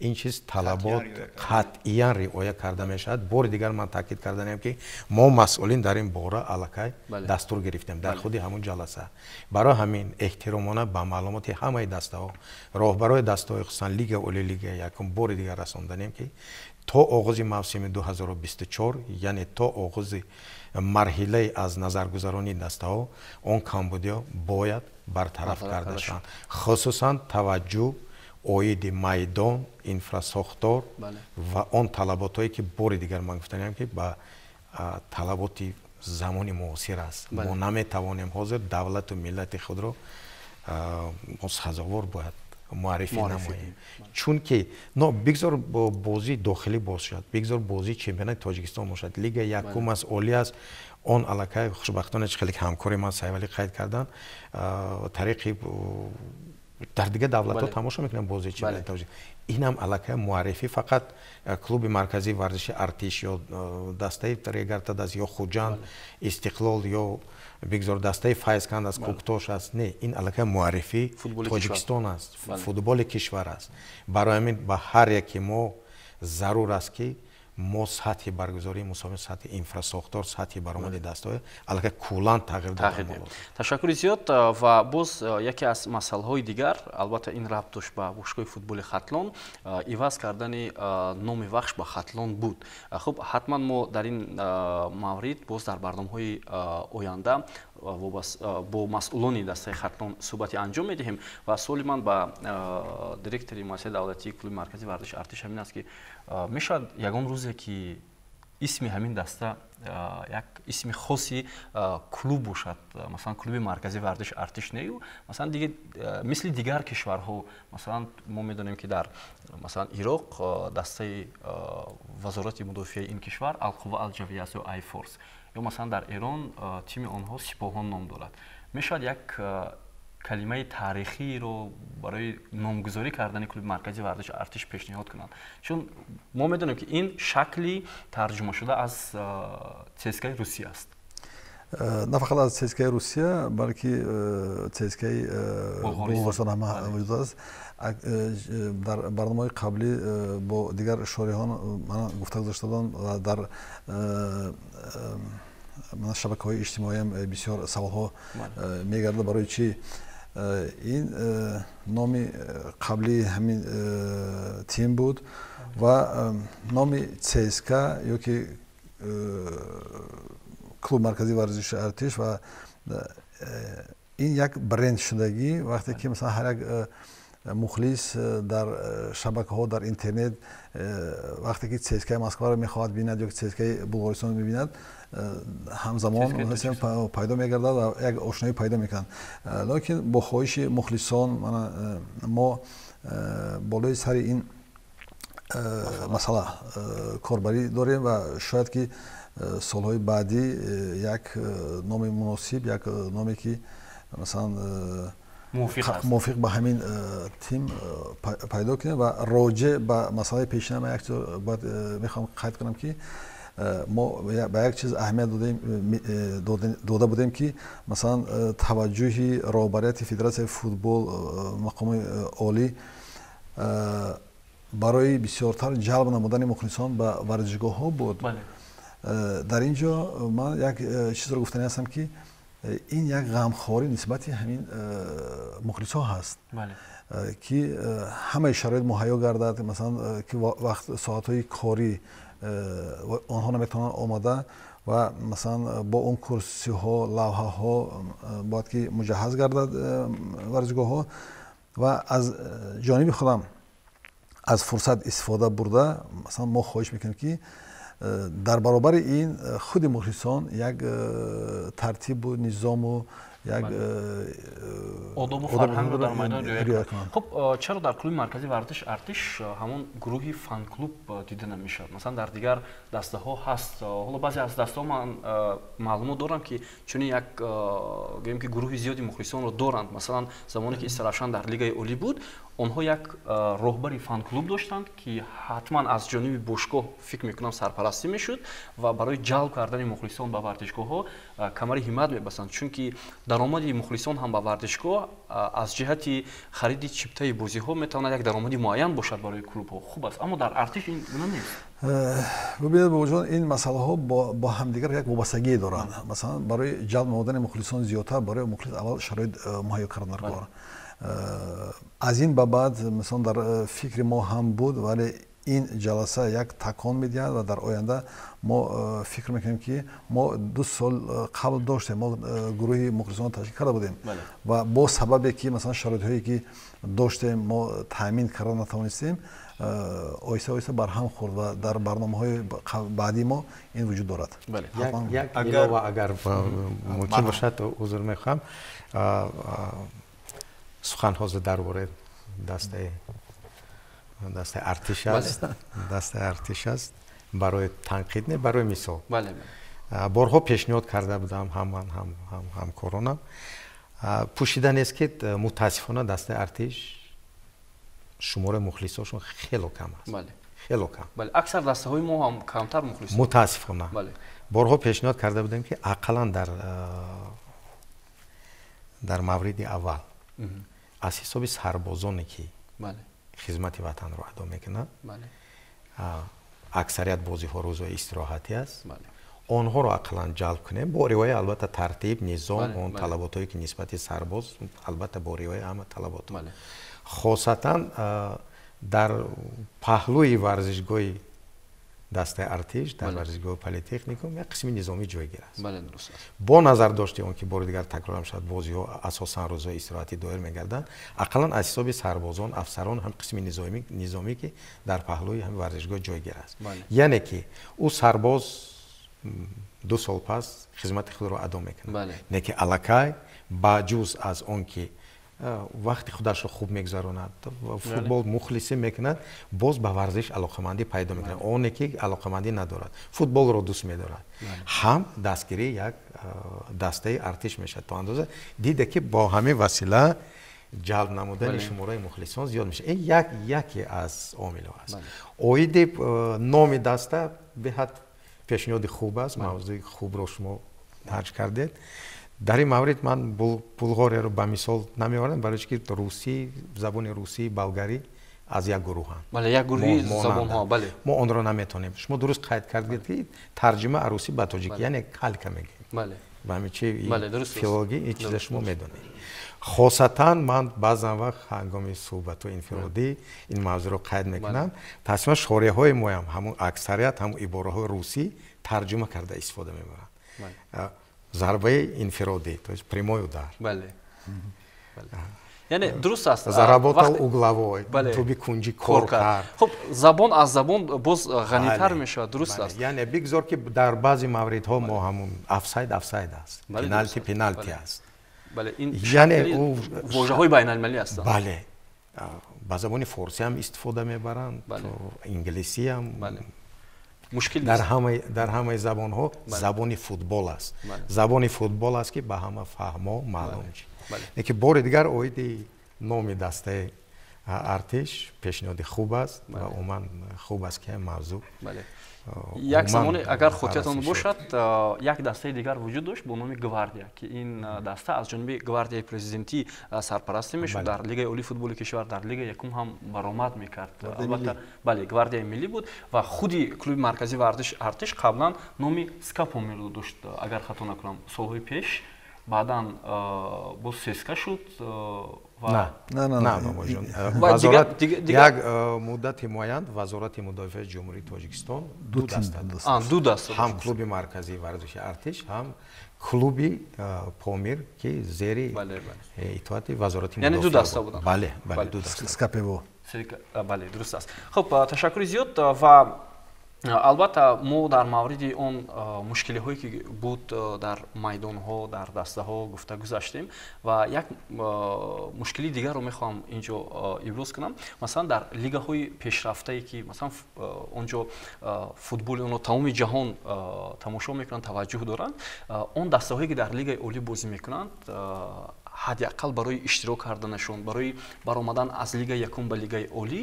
ин чиз талабот қатъиян риоя карда мешавад бори дигар ман таъкид карда наем ки мо масъулин дар ин бора аллакай дастур гирифтем дар худи ҳамун ҷаласа барои ҳамин эҳтиромона ба маълумоти ҳамаи дастаҳо роҳбарои дастаҳои хусусан лига оли лига якум бори дигар расонданем ки то оғози мавсими 2024 яъне то оғози марҳилаи аз назаргузарони дастаҳо он камбудиҳо бояд бартараф карда шаванд хусусан таваҷҷӯҳ оиди майдон инфрасохтор ва он талаботое ки бори дигар ман гуфтаам ки ба талаботи замони муосир аст мо наметавонем ҳозир давлату миллати худро мо сазовор бояд معرفی نماییم چون که نه بگذار با بازی داخلی باز شد بگذار بازی چمپیون تاجیکستان باشد لیگ یکم از اولی است он аллакай хушбахтона чи хеле ҳамкори ман сайвали қайд кардан тариқи дар дигар давлатҳо тамошо мекунем бозии чи инам аллакай муаррифӣ фақат э, клуби марказии варзиши артиш ё э, дастаи регартадас ё хуҷанд истиқлол ё бигзор дастаи файзканд аст кукташ аст не ин аллакай муаррифӣ тоҷикистон аст футболи кишвар аст барои амин ба ҳар яки мо зарур аст ки мо сатҳи баргузории мусобиқа сатҳи инфрасохтор сатҳи баромади дастҳо алака кулан тағйир дода ташаккури зиёд ва боз яке аз масъалаҳои дигар албатта ин рабт дошт ба бошгоҳи футболи хатлон иваз кардани номи вахш ба хатлон буд хуб ҳатман мо дар ин маврид боз дар барномаҳои оянда бо масъулони дастаи хатлон суҳбати анҷом медиҳем ва суоли ман ба директори муассисаи давлатии клуби маркази варзиши артиш ҳамин аст ки мешавад ягон рӯзе ки исми ҳамин даста як исми хоси клуб бошад масалан клуби марказӣ варзиш артиш нею масалан диги мисли дигар кишварҳо масалан мо медонем ки дар масалан ироқ дастаи вазорати мудофиаи ин кишвар алқувва алҷавия аст ё айфорс ё масалан дар эрон тими онҳо сипоҳон ном дорад мешавад як کلمه تاریخی رو برای نامگذاری کردن کلوب مرکزی ورزش ارتش پیشنهاد کنند چون ما میدونیم که این شکلی ترجمه شده از چسکای روسیه است نه فقط از چسکای روسیه بلکه چسکای بلغارستان هم بله. وجود است در برنامه قبلی با دیگر ها من گفته گذاشته و در من شبکه های اجتماعی هم بسیار سوال ها بله. میگرده برای چی Э, ин э, номи э, қабли ҳамин тим буд ва номи цска ёки клуб маркази варзиши артиш ва ин як брендшудагӣ вақте ки масалан ҳар як мухлис э, дар э, шабакаҳо дар интернет э, вақте ки сескаи москваро мехоҳад бинад ёки сескаи булғористонро мебинад ҳамзамон пайдо мегардад ва як ошноӣ пайдо мекунад локин бо хоҳиши мухлисон мо болои сари ин масъала корбарӣ дорем ва шояд ки солҳои баъдӣ як номи муносиб як номе ки масалан мувофиқ ба ҳамин э, тим э, пайдо кунем ва роҷеъ ба масъалаи пешинама як чиз бояд э, мехоҳам қайд кунам ки мо ба як чиз аҳамият дода будем ки масалан таваҷҷӯҳи роҳбарияти федератсияи футбол мақоми олӣ барои бисёртар ҷалб намудани мухлисон ба варзишгоҳҳо буд дар ин ҷо ман як чизро гуфтани ҳастам ки این یک غمخوری نسبت همین مخلص ها هست بله. که همه شرایط مهیا گردد مثلا که وقت ساعت های کاری آنها نمیتونن آمده و مثلا با اون کرسی ها لوحه ها باید که مجهز گردد ورزگاه ها و از جانب خودم از فرصت استفاده برده مثلا ما خواهش میکنیم که در برابر این خود مخلصان یک ترتیب و نظام و Э, одобу э, фарҳангро дар майдон риоя кунанд хуб чаро дар клуби маркази варзиш артиш э, ҳамон гурӯҳи фанклуб дида намешавад масалан дар дигар дастаҳо ҳаст ҳоло баъзе аз дастаҳо ман маълумот дорам ки чунин як гӯем ки гурӯҳи зиёди мухлисонро доранд масалан замоне ки истаравшан дар лигаи олӣ буд онҳо як роҳбари фанклуб доштанд ки ҳатман аз ҷониби бошгоҳ фикр мекунам сарпарастӣ мешуд ва барои ҷалб кардани мухлисон ба варзишгоҳҳо камари ҳимат мебастанд чунки даромади мухлисон ҳам ба вардишгоҳ аз ҷиҳати хариди чиптаи бозиҳо метавонад як даромади муайян бошад барои клубҳо хуб аст аммо дар артиш ин гуна нест э, бубинед бобоҷон ин масъалаҳо бо ҳамдигар як вобастагие доранд масалан барои ҷалб намудани мухлисон зиёдтар барои мухлис аввал шароит муҳайё кардан дар кор аз ин ба баъд мисол дар э, фикри мо ҳам буд вале ин ҷаласа як такон медиҳад ва дар оянда мо э, фикр мекунем ки мо ду сол э, қабл доштем мо э, гурӯҳи мухлисон ташкил карда будем ва бо сабабе ки масалан шароитҳое ки доштем мо таъмин карда натавонистем оҳиста оҳиста барҳам хӯрд ва дар барномаҳои баъди мо ин вуҷуд дорад агар мумкин бошад узр мехоҳам суханҳозе дар бораи дастаи دست ارتش است بله. دست ارتش است برای تنقید نه برای مثال بله, بله. بارها پیشنهاد کرده بودم هم من هم هم کرونا. پوشیدن است که متاسفانه دست ارتش شمار مخلصاشون خیلی کم است بله خیلی کم بله اکثر دسته های ما هم کمتر مخلص متاسفانه بله بارها پیشنهاد کرده بودم که اقلا در در مورد اول از حساب سربازانی که بله хизмати ватанро адо мекунад аксарият бозиҳо рӯзои истироҳатӣ аст онҳоро ақлан ҷалб кунем бо риоя албатта тартиб низом он талаботҳое ки нисбати сарбоз албатта бо риоя ҳама талаботҳо хосатан дар паҳлӯи варзишгоҳи دسته ارتش در بله. ورزشگاه پلیتکنیکوم یک قسم نظامی جایگیر است بله درست با نظر داشته اون که بار دیگر تکرارم شد بازی ها اساسا روزای استراحتی دایر میگردند اقلا از حساب سربازان افسران هم قسم نظامی نظامی که در پهلوی هم ورزشگاه جایگیر است بله. یعنی که او سرباز دو سال پس خدمت خود را ادا میکنه بله. نه که الکای با جز از اون که вақти худашро хуб мегзаронад футбол мухлисӣ мекунад боз ба варзиш алоқамандӣ пайдо мекунад оне ки алоқамандӣ надорад футболро дӯст медорад ҳам дастгири як дастаи артиш мешавад то андоза дида ки бо ҳамин васила ҷалб намудани шумораи мухлисон зиёд мешавад ин яке аз омило аст оиди номи даста беҳад пешниҳоди хуб аст мавзӯи хубро шумо дарҷ кардед дар ин маврид ман булғорияро ба мисол намеварам бароч ки руси забони руси болгарӣ аз як гурӯҳанбле мо онро наметонем шумо дуруст қайд кардед ки тарҷима арусӣ ба тоҷики яъне калка мегӯем филологи ин чиза шумо медонед хосатан ман баъзан вақт ҳангоми суҳбату инфиродӣ ин мавзӯъро қайд мекунам тасима шориҳҳои моям ҳамун аксарият ҳамун ибораҳои русӣ тарҷима карда истифода мебаранд зарбаи инфироди то есть прямой удар бале яъне э, дуруст аст заработа угловой туби кунҷи кор кар хуб забон аз забон боз э, ғанитар мешавад дуруст аст яъне бигзор ки дар баъзи мавридҳо мо ҳамун афсайд афсайд аст пеналти пеналти аст яъне у вожаҳои байналмилӣ аст бале ба забони форсӣ ҳам истифода мебаранд то инглисӣ ҳам мушкил дар ҳамаи дар ҳамаи забонҳо забони футбол аст забони футбол аст ки ба ҳама фаҳмо маълум чи лекин бори дигар оиди номи дастаи артиш пешниҳоди хуб аст ва умуман хуб аст ки мавзӯъ як замоне агар хотиратон бошад э, як дастаи дигар вуҷуд дошт бо номи гвардия ки ин э, даста аз ҷониби гвардияи президентӣ э, сарпарасти мешуд дар лигаи олии футболи кишвар дар лига якум ҳам баромад мекард албатта бале гвардияи миллӣ буд ва худи клуби марказӣ вардиш артиш қаблан номи скапо мелу дошт агар хато накунам солҳои пеш баъдан боз сеска шуд намебошадяк муддати муайян вазорати мудофиа ҷумҳурии тоҷикистон ду дастаду даста ҳам клуби марказии варзиши артиш ҳам клуби э, помир ки зери э, итоати вазоратиду даста будабале дуаскапево бале дуруст аст хуб ташаккури зиёд ва албатта мо дар мавриди он мушкилиҳое ки буд дар майдонҳо дар дастаҳо гуфта гузаштем ва як мушкили дигарро мехоҳам инҷо иброз кунам масалан дар лигаҳои пешрафтае ки масалан онҷо футболи онро тамоми ҷаҳон тамошо мекунанд таваҷҷӯҳ доранд он дастаҳое ки дар лигаи олӣ бозӣ мекунанд ҳадди аққал барои иштирок карданашон барои баромадан аз лигаи якум ба лигаи олӣ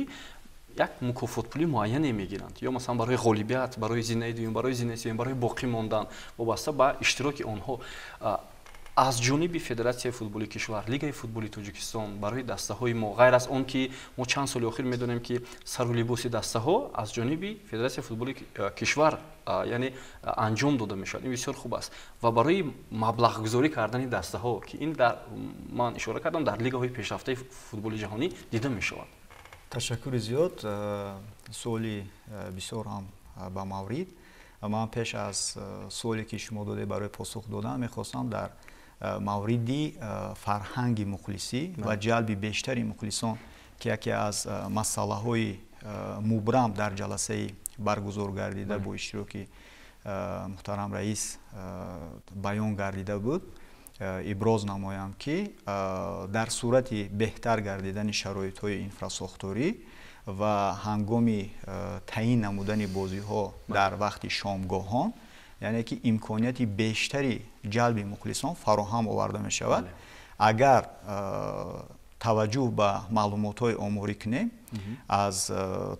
як мукофотпули муайяне мегиранд ё масалан барои ғолибият барои зинаи дуюм барои зинаи сеюм барои боқӣ мондан вобаста ба иштироки онҳо аз ҷониби федератсияи футболи кишвар лигаи футболи тоҷикистон барои дастаҳои мо ғайр аз он ки мо чанд соли охир медонем ки сару либоси дастаҳо аз ҷониби федератсияи футболи кишвар яъне анҷом дода мешавад ин бисёр хуб аст ва барои маблағгузорӣ кардани дастаҳо ки ин ман ишора кардам дар лигаҳои пешрафтаи футболи ҷаҳонӣ дида мешавад ташаккури зиёд э, суоли э, бисёр ҳам э, ба маврид ман пеш аз суоле ки шумо доде барои посух додан мехостам дар мавриди фарҳанги мухлисӣ ва ҷалби бештари мухлисон ки яке аз масъалаҳои мубрам дар ҷаласаи баргузор гардида бо иштироки муҳтарам раис баён гардида буд иброз намоям ки дар сурати беҳтар гардидани шароитҳои инфрасохторӣ ва ҳангоми таъин намудани бозиҳо дар вақти шомгоҳон яъне ки имконияти бештари ҷалби мухлисон фароҳам оварда мешавад агар таваҷҷӯҳ ба маълумотҳои оморӣ кунем аз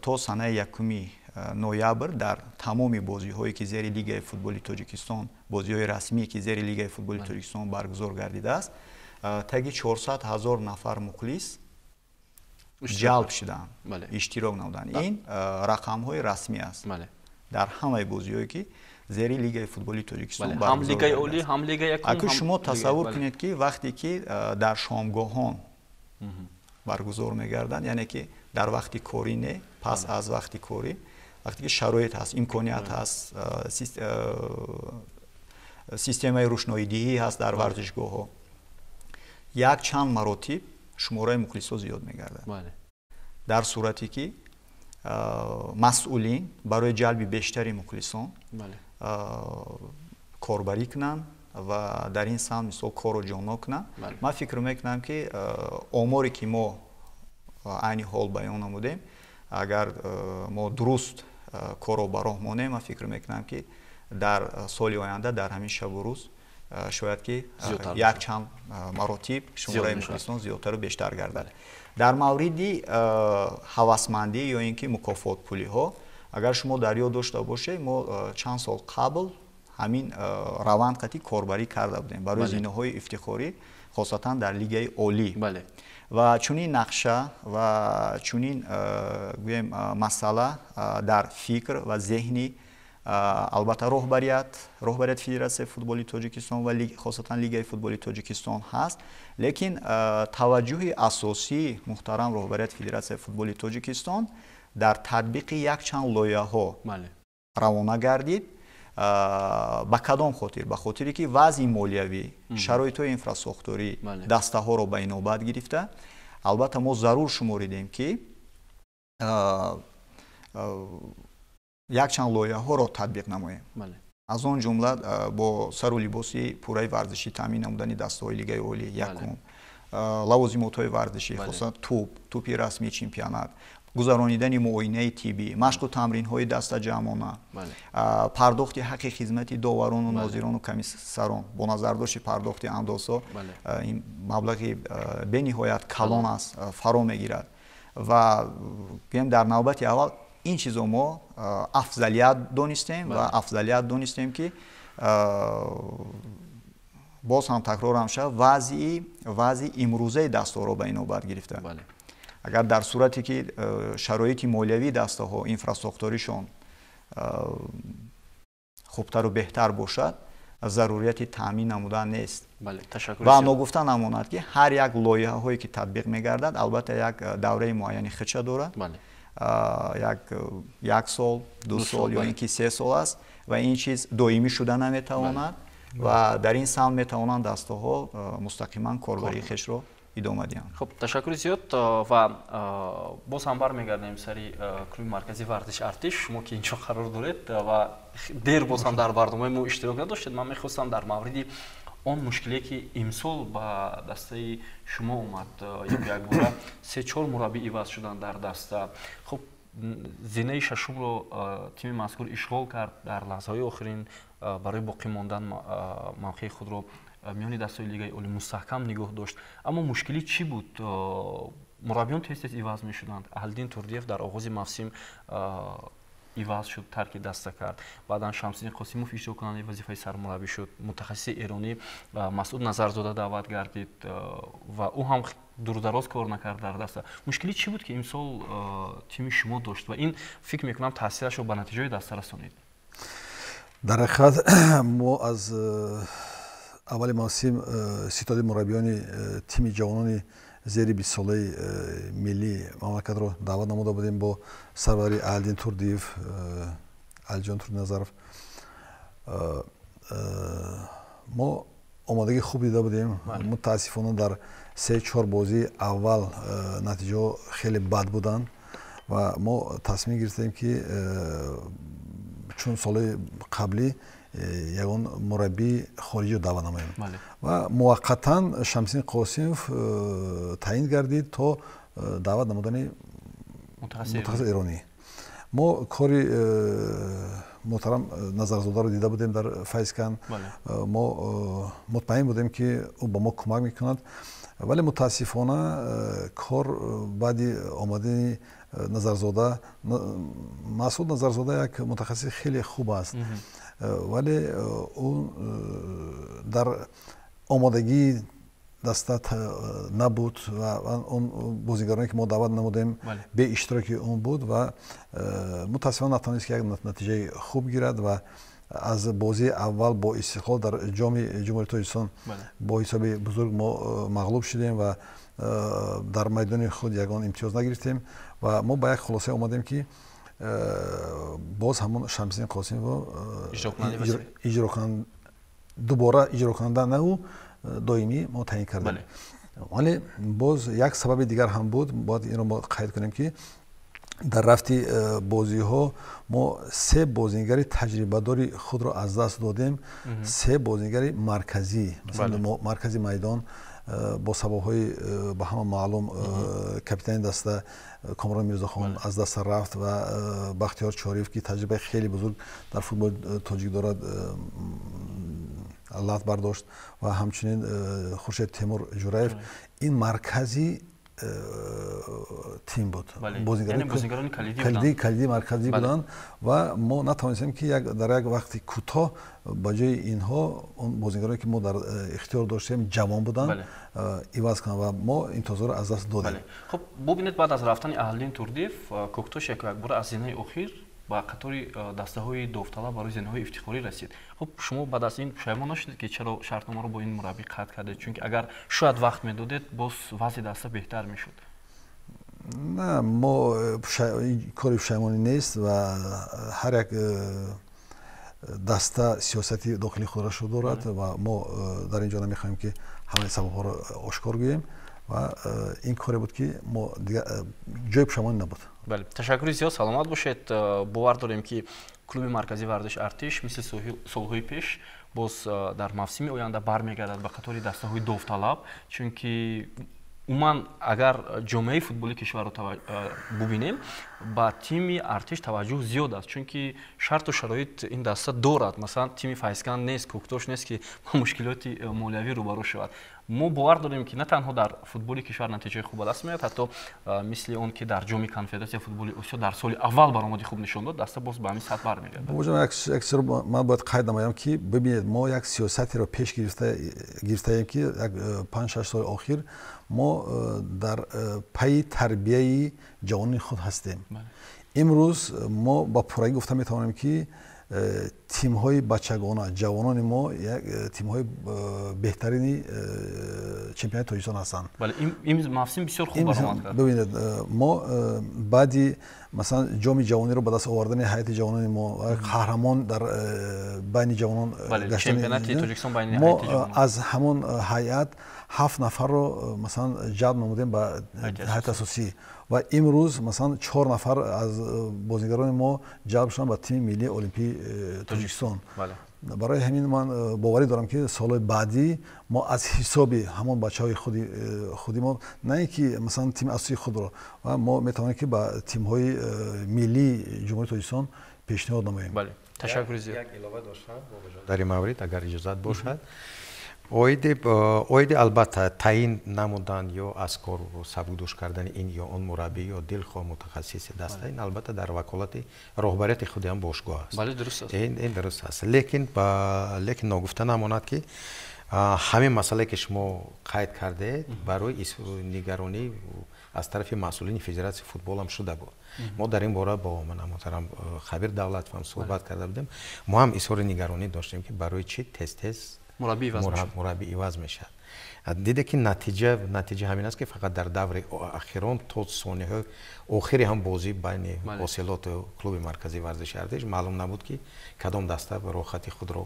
то санаи якуми Э, ноябр дар тамоми бозиҳое ки зери лигаи футболи тоҷикистон бозиҳои расмие ки зери лигаи футболи тоҷикистон баргузор гардидааст э, таги 400 0 нафар мухлис ҷалб шуданд иштирок намуданд ин э, рақамҳои расмӣ аст дар ҳамаи бозиҳое ки зери лигаи футболи тоҷикистонакун шумо тасаввур кунед ки вақте ки дар шомгоҳон баргузор мегарданд яъне ки дар вақти кори не пас аз вақти корӣ вақте ки шароит ҳаст имконият ҳаст системаи рӯшноидиҳӣ ҳаст дар варзишгоҳҳо як чанд маротиб шумораи мухлисҳо зиёд мегардад дар сурате ки масъулин барои ҷалби бештари мухлисон корбарӣ кунанд ва дар ин самт мисол корро ҷонно кунанд ман фикр мекунам ки оморе ки мо айни ҳол баён намудем агар мо дуруст корро ба роҳ монем ман фикр мекунам ки дар соли оянда дар ҳамин шабу рӯз шояд ки якчанд маротиб шумораи мухлисон зиёдтару бештар гардад дар мавриди ҳавасмандӣ ё ин ки мукофотпулиҳо агар шумо дар ёд дошта бошед мо чанд сол қабл ҳамин раванд қатъи корбарӣ карда будем барои зиноҳои ифтихорӣ хосатан дар лигаи олӣ ва чунин нақша ва чунин э, гӯем э, масъала э, дар фикр ва зеҳни албатта роҳбарият роҳбарияти федератсияи футболи тоҷикистон ва хосатан лигаи футболи тоҷикистон ҳаст лекин таваҷҷӯҳи асосии муҳтарам роҳбарияти федератсияи футболи тоҷикистон дар татбиқи якчанд лояҳо равона гардид ба кадом хотир ба хотире ки вазъи молиявӣ шароитҳои инфрасохтори дастаҳоро ба инобат гирифта албатта мо зарур шуморидем ки якчанд лоиҳаҳоро татбиқ намоем аз он ҷумла бо сару либоси пурраи варзишӣ таъмин намудани дастаҳои лигаи оли якум лавозимотҳои варзишӣ хусусан туп тупи расмии чемпионат گزارانیدن معاینه تیبی مشق و تمرین های دست جمعانه بله. پرداخت حق خدمت داوران و بله. ناظران و کمیسران با نظر داشت پرداخت اندازها بله. این مبلغی به نهایت کلان است فرا میگیرد و در نوبت اول این چیزمو ما افضلیت دونستیم و افضلیت دونستیم که باز هم تکرار هم شد وضعی دست امروزه رو به اینو برگرفته بله. агар дар сурате ки э, шароити молиявии дастаҳо инфрасохторишон э, хубтару беҳтар бошад заруряти таъмин намуда нест ва мо гуфта намонад ки ҳар як лоиҳаҳое ки татбиқ мегардад албатта як э, давраи муайяни хича дорад як сол ду сол ё ин ки се сол аст ва ин чиз доимӣ шуда наметавонад ва дар ин самт метавонанд дастаҳо мустақиман корбарии хешро идома диҳам хуб ташаккури зиёд ва боз ҳам бармегардем сари клуби маркази варзиш артиш шумо ки инҷо қарор доред ва дер боз ҳам дар барномаи мо иштирок надоштед ман мехостам дар мавриди он мушкиле ки имсол ба дастаи шумо омад якбора се чор мураббӣ иваз шуданд дар даста хуб зинаи шашумро тими мазкур ишғол кард дар лаҳзаҳои охирин барои боқӣ мондан мавқеи худро میانی دستای لیگای اولی مستحکم نگاه داشت اما مشکلی چی بود مربیان تست ایواز می شدند اهلدین توردیف در آغاز موسم ایواز شد ترک دسته کرد بعدا شمسین قاسموف اجرا کننده وظیفه سرمربی شد متخصص ایرانی مسعود نظرزاده دعوت گردید و او هم дурдароз кор накард дар даста мушкили чӣ буд ки имсол э, тими шумо дошт ва ин фикр мекунам таъсирашро ба натиҷаи даста расонид дар ҳақиқат мо аз э, аввали мавсим э, ситоди мураббиёни э, тими ҷавонони зери бистсолаи э, милли мамлакатро даъват намуда будем бо сарвари алиддин турдиев алиҷон турназаров мо омодагӣ хуб дида будем мутаассифона дар се чор бозии аввал натиҷаҳо хеле бад буданд ва мо тасмим гирифтем ки чун солҳои қаблӣ Э, ягон мураббии хориҷиро даъват намоем ва муваққатан шамсиддин қосимов э, таъин гардид то э, даъват намудани мутахассиси иронӣ мо кори муҳтарам назарзодаро дида будем дар файскан мо мутмаин будем ки ӯ ба мо кӯмак мекунад вале мутаассифона кор баъди омадани назарзода масуд назарзода як мутахассиси хеле хуб аст mm -hmm. Э, вале ӯ э, э, дар омодагии даста набуд ва он бозигароне ки мо даъват намудем бе иштироки он буд ва мутаассифона натонист ки як натиҷаи хуб гирад ва аз бозии аввал бо истиқлол дар ҷоми ҷумҳури тоҷикистон бо ҳисоби бузург мо мағлуб шудем ва дар майдони худ ягон имтиёз нагирифтем ва мо ба як хулосае омадем ки Э, боз ҳамон шамсиддин қосимов э, дубора иҷрокунанда на ӯ э, доимӣ мо таъин кардем вале боз як сабаби дигар ҳам буд бояд инро мо қайд кунем ки дар рафти бозиҳо мо се бозингари таҷрибадори худро аз даст додем се бозингари марказӣ масалан маркази майдон با سبب های به همه معلوم کپیتان دسته کامران میرزاخان بله. از دست رفت و بختیار چاریف که تجربه خیلی بزرگ در فوتبال تاجیک دارد لط برداشت و همچنین خورشید تیمور جورایف بله. این مرکزی тим буд бозигарикалиди марказӣ буданд ва мо натавонистем ки дар як вақти кӯтоҳ ба ҷои инҳо он бозигароне ки мо дар э, ихтиёр доштем ҷавон буданд э, иваз кунанд ва мо интизорро аз даст додем хуб бубинед баъд аз рафтани аҳлиддин турдиев э, кӯктоше ки якбора аз зинаи охир ба қатори э, дастаҳои довталаб барои зениҳои ифтихорӣ расид хуб шумо баъд аз ин пушаймон нашудед ки чаро шартномаро бо ин мураббӣ қатъ кардед чунки агар шояд вақт медодед боз вазъи даста беҳтар мешуд на мо э, кори пушаймонӣ нест ва э, ҳар як даста сиёсати дохили худрашро дорад ва мо дар ин ҷо намехоҳем ки ҳамаи сабабҳоро ошкор гӯем ва э, ин коре буд ки мо э, ҷои пушамонӣ набуд бале ташаккури зиёд саломат бошед э, бовар дорем ки клуби марказии варзиши артиш мисли солҳои пеш боз дар мавсими оянда бармегардад ба қатори дастаҳои довталаб чунки умуман агар ҷомеаи футболи кишварро бубинем ба тими артиш таваҷҷӯҳ зиёд аст чунки шарту шароит ин даста дорад масалан тими файзган нест кӯктош нест ки бо мушкилоти молиявӣ рӯбарӯ шавад мо бовар дорем ки на танҳо дар футболи кишвар натиҷаи хуб ба даст меояд ҳатто мисли он ки дар ҷоми конфедератсияи футболи осиё дар соли аввал баромади хуб нишон дод даста боз ба ҳамин сат бармегардад якчизро ман бояд қайд намоям ки бибинед мо як сиёсатеро пеш гирифтаем ки як э, панҷ-шаш соли охир мо э, дар э, пайи тарбияи ҷавонони худ ҳастем имрӯз мо ба пурраӣ гуфта метавонем ки Э, тимҳои бачагона ҷавонони мо як э, тимҳои э, беҳтарини чемпионати тоҷикистон ҳастанд мавсим бисёр хуб баромад кардбибинед мо баъди масалан ҷоми ҷавониро ба даст овардани ҳайати ҷавонони мо қаҳрамон дар э, байни ҷавонон э, гаштанмо э, аз ҳамон ҳайат ҳафт нафарро масалан ҷалб намудем ба ҳайати асосӣ ва имрӯз масалан чор нафар аз бозингарони мо ҷалб шуданд ба тими миллии олимпии тоҷикистон барои ҳамин ман э, боварӣ дорам ки солҳои баъдӣ мо аз ҳисоби ҳамон бачаҳои худи э, мо на ин ки масалан тими асосии худро ва мо метавонем ки ба тимҳои э, миллии ҷумҳури тоҷикистон пешниҳод намоем ташаккури зиёд як илова доштам бобоҷон дар ин маврид агар иҷозат бошад оиди албатта таъин намудан ё аз кор сабукдӯш кардани ин ё он мураббӣ ё дилхоҳ мутахассиси даста ин албатта дар ваколати роҳбарияти худи ҳам бошгоҳ астин дуруст аст лекин ногуфта намонад ки ҳамин масъалае ки шумо қайд кардед барои нигаронӣ аз тарафи масъулини федератсияи футбол ҳам шуда буд мо дар ин бора бо манамотарам э, хабир давлатов ҳам суҳбат карда будем мо ҳам изҳори нигаронӣ доштем ки барои чи тез тез мураббии иваз мешавад мураббии иваз мешавад диде ки натиҷа натиҷа ҳамин аст ки фақат дар даври ахирон то сонияҳои охири ҳам бозӣ байни ҳосилоту клуби марказӣ варзиши ардиш маълум набуд ки кадом даста рохати худро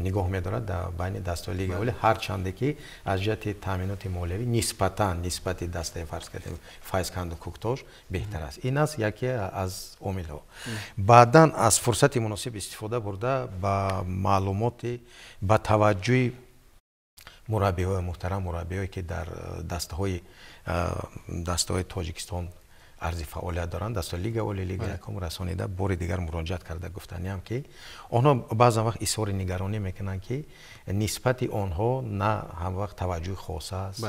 نگاه میدارد در بین دست های لیگ اولی هر چنده که از جهت تامینات مالیوی نسبتا نسبت دست فرض کرده فایز کند کوکتوش بهتر است این است یکی از عامل ها بعدا از فرصت مناسب استفاده برده با معلومات با توجه مربی های محترم مربی که در دست های دست های تاجیکستان арзи фаъолият доранд дастури лига оли лига якум расонида бори дигар муроҷиат карда гуфтаниам ки онҳо баъзан вақт изҳори нигаронӣ мекунанд ки нисбати онҳо на ҳамвақт таваҷҷӯҳи хос аст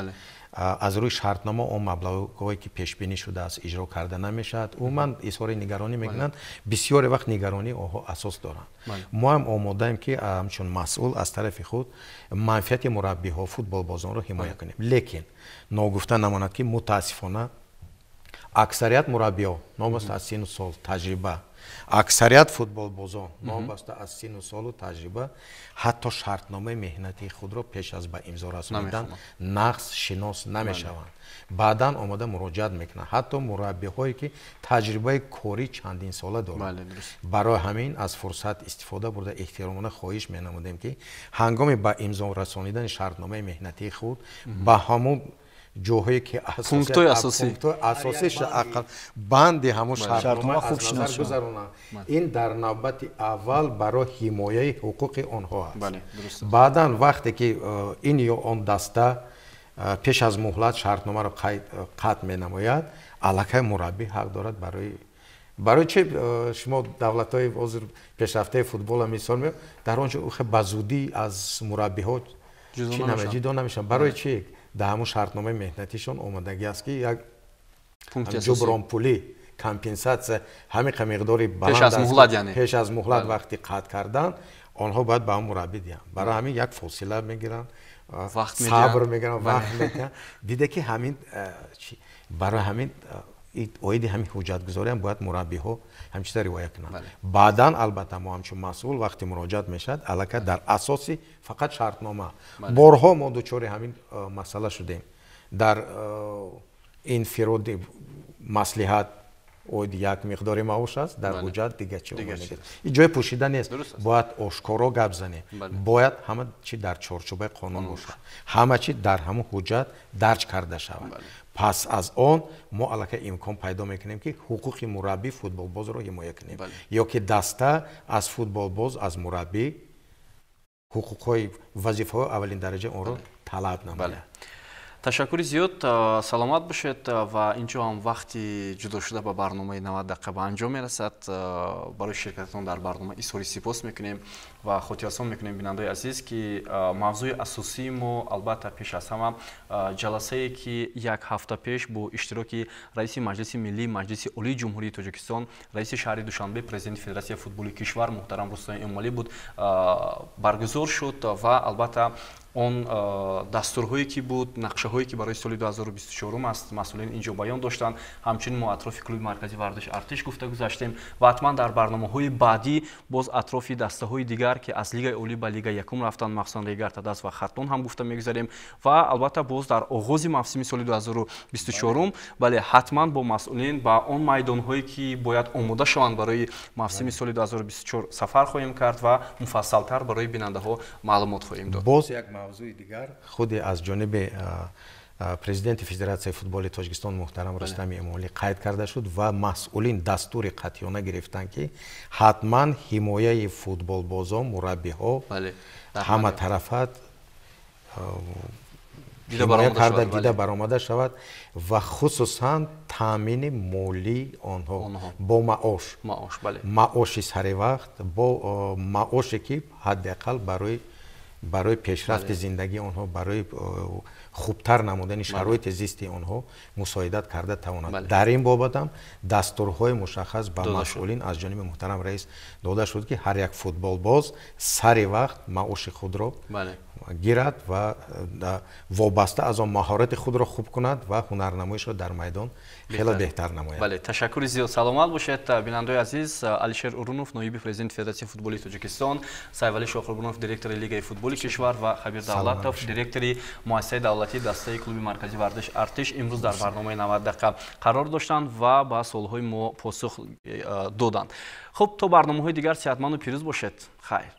аз рӯи шартнома он маблағҳое ки пешбинӣ шудааст иҷро карда намешавад умуман изҳори нигаронӣ мекунанд бисёре вақт нигаронӣ онҳо асос доранд мо ҳам омодаем ки ҳамчун масъул аз тарафи худ манфиати мураббиҳо футболбозонро ҳимоя кунем лекин ногуфта намонад ки мутаассифона аксарият мураббиё нобаста аз сину сол таҷриба аксарият футболбозо нобаста аз сину солу таҷриба ҳатто шартномаи меҳнатии худро пеш аз ба имзо расонидан нақс шинос намешаванд баъдан омада муроҷиат мекунанд ҳатто мураббиҳое ки таҷрибаи кори чандин сола доранд барои ҳамин аз фурсат истифода бурда эҳтиромона хоҳиш менамудем ки ҳангоми ба имзо расонидани шартномаи меҳнатии худ ба ҳамун ҷоҳое ки пунктои асосии асосиш ақл банди ҳамон шартнома хуб шиносшудгузаронам ин дар навбати аввал барои ҳимояи ҳуқуқи онҳо аст баъдан вақте ки э, ин ё он даста э, пеш аз муҳлат шартномаро э, қатъ менамояд аллакай мураббӣ ҳақ дорад барои барои чи шумо давлатҳои озир пешрафтаи футбола мисол меоед дар он ҷо ба зудӣ аз мураббиҳо чи намеҷидо намешавад барои чи дар ҳамун шартномаи меҳнатишон омодагӣ аст ки як ҷубронпулӣ компенсатсия ҳами қа миқдори баландпеш аз муҳлат вақти қатъ кардан онҳо бояд ба ҳам мураббӣ диҳанд барои ҳамин як фосила мегиранд сабр мегиранд вақт медиҳанд дида ки ҳамин барои ҳамин оиди ҳамин ҳуҷҷатгузориам бояд мураббиҳо ҳамчиза ривоя кунанд баъдан албатта мо ҳамчун масъул вақте муроҷиат мешавад аллака дар асоси фақат шартнома борҳо мо дучори ҳамин э, масъала шудем дар э, инфироди маслиҳат оиди як миқдори маош аст дар ҳуҷҷат дига чи и ҷои пӯшида нест бояд ошкоро гап занем бояд ҳама чи дар чорчӯбаи қонун бошад ҳама чи дар ҳамун ҳуҷҷат дарҷ карда шавад пас аз он мо аллакай имкон пайдо мекунем ки ҳуқуқи мураббӣ футболбозро ҳимоя кунем ё ки даста аз футболбоз аз мураббӣ ҳуқуқҳои вазифаҳои аввалин дараҷа онро талаб намояд ташаккури зиёд саломат бошед ва инҷо ҳам вақти ҷудошуда ба барномаи навад дақиқа ба анҷом мерасад барои ширкататон дар барнома изҳори сипос мекунем ва хотиррасон мекунем бинандаои азиз ки мавзӯи асосии мо албатта пеш аз ҳама ҷаласае ки як ҳафта пеш бо иштироки раиси маҷлиси миллии маҷлиси олии ҷумҳурии тоҷикистон раиси шаҳри душанбе президенти федератсияи футболи кишвар муҳтарам рустом эмомалӣ буд баргузор шуд ва албатта он дастурҳое ки буд нақшаҳое ки барои соли 2024м аст масъулин ин ҷо баён доштанд ҳамчунин мо атрофи клуби марказӣ варзиш артиш гуфта гузаштем ва ҳатман дар барномаҳои баъдӣ боз атрофи дастаҳои дигар дигар ки аз лигаи олӣ ба лигаи якум рафтан махсусан регартадас ва хартон ҳам гуфта мегузарем ва албатта боз дар оғози мавсими соли 2024 бале ҳатман бо масъулин ба он майдонҳое ки бояд омода шаванд барои мавсими соли 2024 сафар хоҳем кард ва муфассалтар барои бинандаҳо маълумот хоҳем додбоз як мавзӯи дигар худе аз ҷониби президенти федерацияи футболи тоҷикистон муҳтарам рустами эмомалӣ қайд карда шуд ва масъулин дастури қатъиёна гирифтанд ки ҳатман ҳимояи футболбозон мураббиҳо ҳама тарафат карда дида баромада шавад ва хусусан таъмини молии онҳо бо маош маоши саривақт бо маоше ки ҳадди ақал барои барои пешрафти зиндагии онҳо барои хубтар намудани шароити зисти онҳо мусоидат карда тавонад дар ин бобат ҳам дастурҳои мушаххас ба масъулин аз ҷониби муҳтарам раис дода шуд ки ҳар як футболбоз сари вақт маоши худро гирад ва э, вобаста аз он маҳорати худро хуб кунад ва ҳунарнамоишро дар майдон хело беҳтар намояд бале ташаккури зиёд саломат бошед бинандаои азиз э, алишер урунов ноиби президенти федерасияи футболии тоҷикистон сайвали шохурбунов директори лигаи футболи кишвар ва хабир давлатов директори муассисаи давлатии дастаи клуби маркази варзиш артиш имрӯз дар барномаи навад дақиқа қарор доштанд ва ба солҳои мо посух э, доданд хуб то барномаҳои дигар сеҳатманду пирӯз бошед хайр